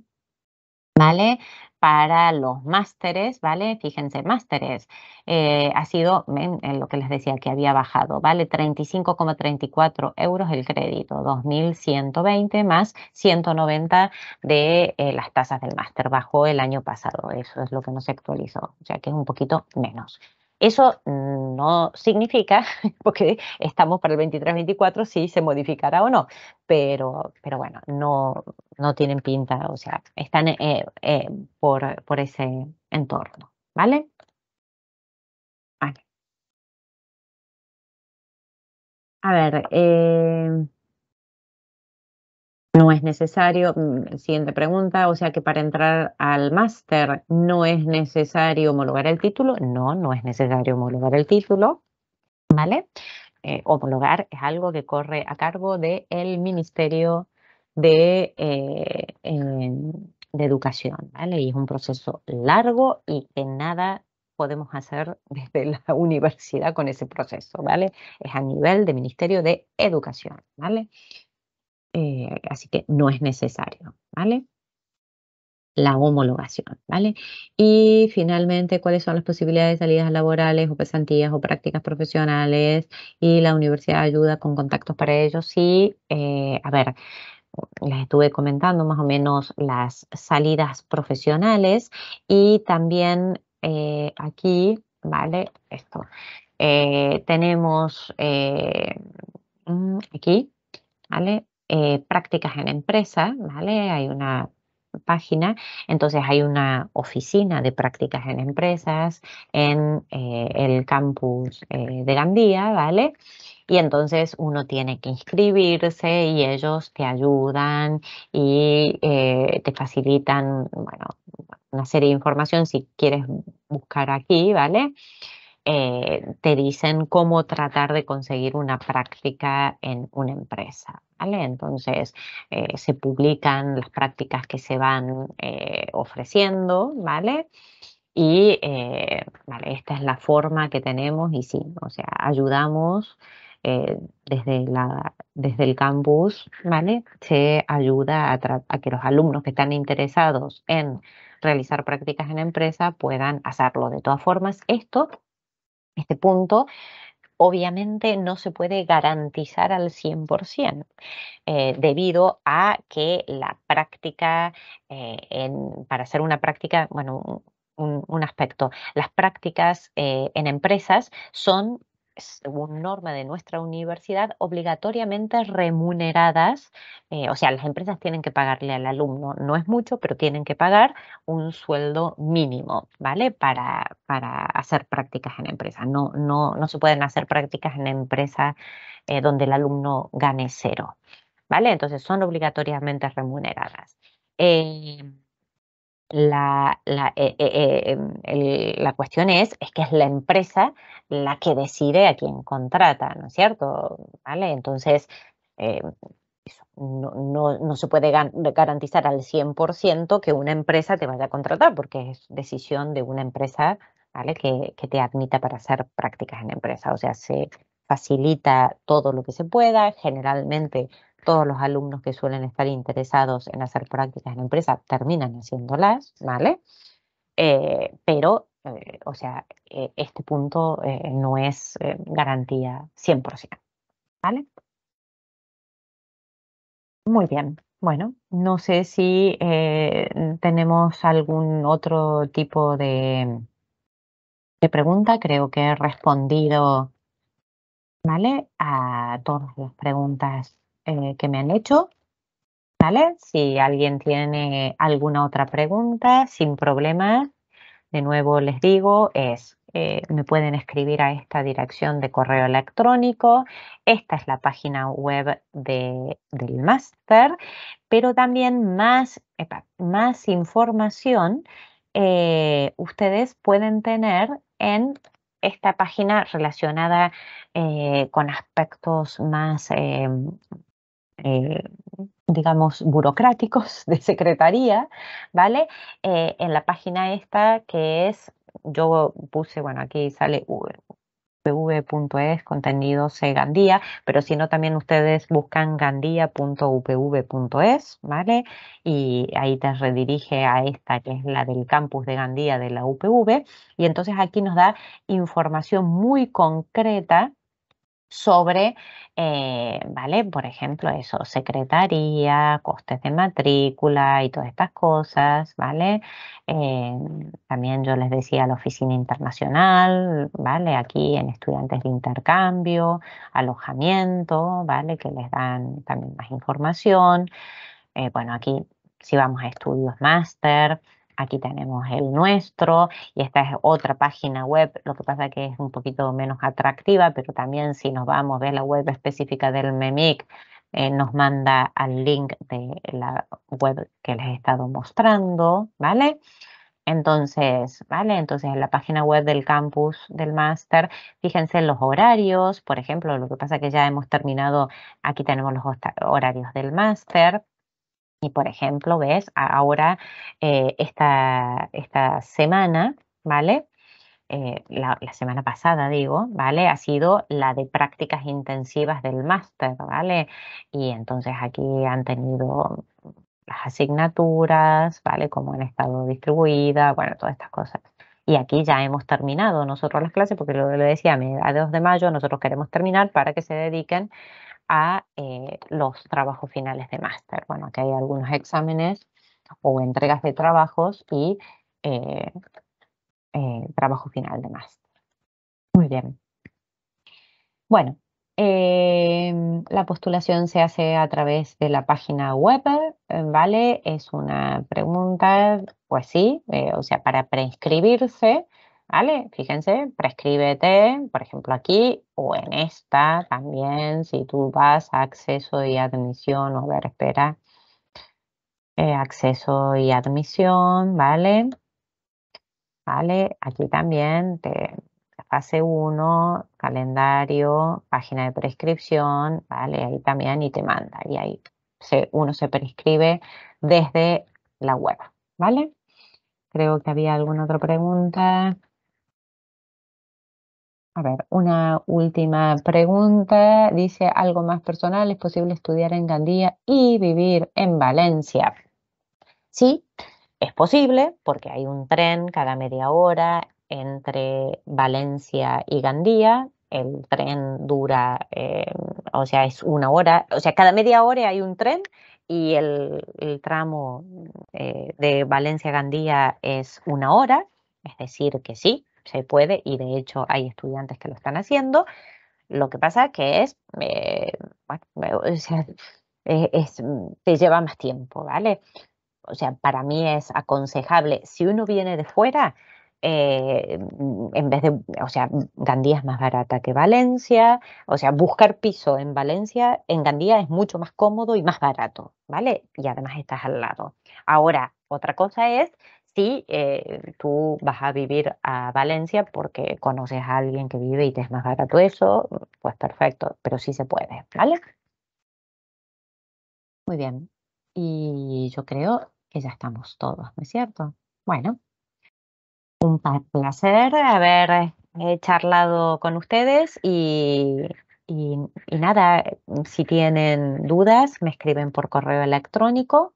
¿vale? para los másteres, ¿vale? Fíjense, másteres eh, ha sido en, lo que les decía que había bajado, ¿vale? 35,34 euros el crédito, 2.120 más 190 de eh, las tasas del máster, bajó el año pasado, eso es lo que no se actualizó, o sea que es un poquito menos. Eso no significa, porque estamos para el 23-24, si se modificará o no, pero, pero bueno, no, no tienen pinta, o sea, están eh, eh, por, por ese entorno, ¿vale? Vale. A ver, eh... No es necesario, mm, siguiente pregunta, o sea que para entrar al máster no es necesario homologar el título. No, no es necesario homologar el título, ¿vale? Eh, homologar es algo que corre a cargo del Ministerio de, eh, de Educación, ¿vale? Y es un proceso largo y que nada podemos hacer desde la universidad con ese proceso, ¿vale? Es a nivel del Ministerio de Educación, ¿vale? Eh, así que no es necesario, ¿vale? La homologación, ¿vale? Y finalmente, ¿cuáles son las posibilidades de salidas laborales o pesantías o prácticas profesionales? Y la universidad ayuda con contactos para ellos. Sí, eh, a ver, les estuve comentando más o menos las salidas profesionales y también eh, aquí, ¿vale? Esto. tenemos mm, aquí, ¿vale? Eh, prácticas en empresa, ¿vale? Hay una página, entonces hay una oficina de prácticas en empresas en eh, el campus eh, de Gandía, ¿vale? Y entonces uno tiene que inscribirse y ellos te ayudan y te facilitan, bueno, una serie de información si quieres buscar aquí, ¿vale? Eh, te dicen cómo tratar de conseguir una práctica en una empresa. ¿vale? Entonces eh, se publican las prácticas que se van eh, ofreciendo, ¿vale? Y vale, esta es la forma que tenemos y sí, o sea, ayudamos desde, la, desde el campus, ¿vale? Se ayuda a, a que los alumnos que están interesados en realizar prácticas en empresa puedan hacerlo. De todas formas, esto este punto, obviamente no se puede garantizar al 100% eh, debido a que la práctica, eh, para hacer una práctica, bueno, un, aspecto, las prácticas eh, en empresas son según norma de nuestra universidad, obligatoriamente remuneradas, eh, o sea, las empresas tienen que pagarle al alumno, no es mucho, pero tienen que pagar un sueldo mínimo, ¿vale? Para, para hacer prácticas en empresa. No, no, no se pueden hacer prácticas en empresa eh, donde el alumno gane cero, ¿vale? Entonces son obligatoriamente remuneradas. Eh, la, eh, eh, eh, em, la, cuestión es, es que es la empresa la que decide a quién contrata, ¿no es cierto? ¿Vale? Entonces, no, se puede garantizar al 100% que una empresa te vaya a contratar, porque es decisión de una empresa ¿vale? que, que te admita para hacer prácticas en empresa. O sea, se facilita todo lo que se pueda, generalmente todos los alumnos que suelen estar interesados en hacer prácticas en la empresa terminan haciéndolas, ¿vale? Eh, pero, eh, o sea, eh, este punto no es garantía 100%, ¿vale? Muy bien. Bueno, no sé si tenemos algún otro tipo de, de pregunta. Creo que he respondido ¿vale? A todas las preguntas eh, que me han hecho. ¿Vale? Si alguien tiene alguna otra pregunta, sin problemas, de nuevo les digo, es eh, me pueden escribir a esta dirección de correo electrónico. Esta es la página web del máster, pero también más, más información eh, ustedes pueden tener en esta página relacionada con aspectos más eh, digamos, burocráticos de secretaría, ¿vale? Eh, en la página esta que es, yo puse, bueno, aquí sale upv.es, contenidos Gandía, pero si no, también ustedes buscan gandía.upv.es, ¿vale? Y ahí te redirige a esta que es la del campus de Gandía de la UPV. Y entonces aquí nos da información muy concreta sobre, eh, ¿vale? Por ejemplo, eso, secretaría, costes de matrícula y todas estas cosas, ¿vale? Eh, también yo les decía la oficina internacional, ¿vale? Aquí en estudiantes de intercambio, alojamiento, ¿vale? Que les dan también más información. Eh, bueno, aquí si vamos a estudios máster, aquí tenemos el nuestro y esta es otra página web, lo que pasa que es un poquito menos atractiva, pero también si nos vamos, ver la web específica del MEMIC, eh, nos manda al link de la web que les he estado mostrando, ¿vale? Entonces, ¿vale? Entonces, en la página web del campus del máster, fíjense en los horarios, por ejemplo, lo que pasa que ya hemos terminado, aquí tenemos los horarios del máster, y por ejemplo, ves, ahora eh, esta, esta, semana, ¿vale? Eh, la, semana pasada, digo, ¿vale? Ha sido la de prácticas intensivas del máster, ¿vale? Y entonces aquí han tenido las asignaturas, ¿vale? Cómo han estado distribuidas, bueno, todas estas cosas. Y aquí ya hemos terminado nosotros las clases, porque lo, lo decía, a 2 de mayo nosotros queremos terminar para que se dediquen a eh, los trabajos finales de máster. Bueno, aquí hay algunos exámenes o entregas de trabajos y eh, eh, trabajo final de máster. Muy bien. Bueno, em, la postulación se hace a través de la página web, ¿vale? Es una pregunta, pues sí, o sea, para preinscribirse ¿Vale? Fíjense, prescríbete, por ejemplo, aquí o en esta también, si tú vas a acceso y admisión, o a ver, espera, eh, acceso y admisión, ¿vale? ¿Vale? Aquí también, te, fase 1, calendario, página de prescripción, ¿vale? Ahí también y te manda, y ahí uno se prescribe desde la web, ¿vale? Creo que había alguna otra pregunta. A ver, una última pregunta. Dice algo más personal, ¿es posible estudiar en Gandía y vivir en Valencia? Sí, es posible porque hay un tren cada media hora entre Valencia y Gandía. El tren dura, eh, o sea, es una hora, o sea, cada media hora hay un tren y el, tramo eh, de Valencia Gandía es una hora, es decir, que sí, se puede y de hecho hay estudiantes que lo están haciendo. Lo que pasa es que es, eh, bueno, o sea, eh, es, mm, te lleva más tiempo, ¿vale? O sea, para mí es aconsejable, si uno viene de fuera, eh, mm, en vez de, o sea, Gandía es más barata que Valencia, o sea, buscar piso en Valencia, en Gandía es mucho más cómodo y más barato, ¿vale? Y además estás al lado. Ahora, otra cosa es sí, eh, tú vas a vivir a Valencia porque conoces a alguien que vive y te es más barato eso, pues perfecto, pero sí se puede, ¿vale? Muy bien. Y yo creo que ya estamos todos, ¿no es cierto? Bueno, un placer haber eh, charlado con ustedes y, y nada, si tienen dudas, me escriben por correo electrónico.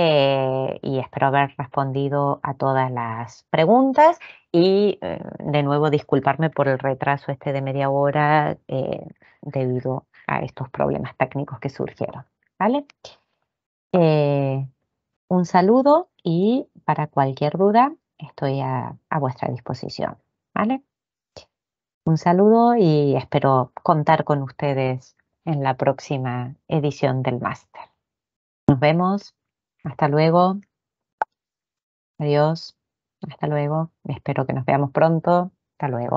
Eh, y espero haber respondido a todas las preguntas y eh, de nuevo disculparme por el retraso este de media hora eh, debido a estos problemas técnicos que surgieron. ¿vale? un saludo y para cualquier duda estoy a, a vuestra disposición. ¿vale? Un saludo y espero contar con ustedes en la próxima edición del máster. Nos vemos. Hasta luego. Adiós. Hasta luego. Espero que nos veamos pronto. Hasta luego.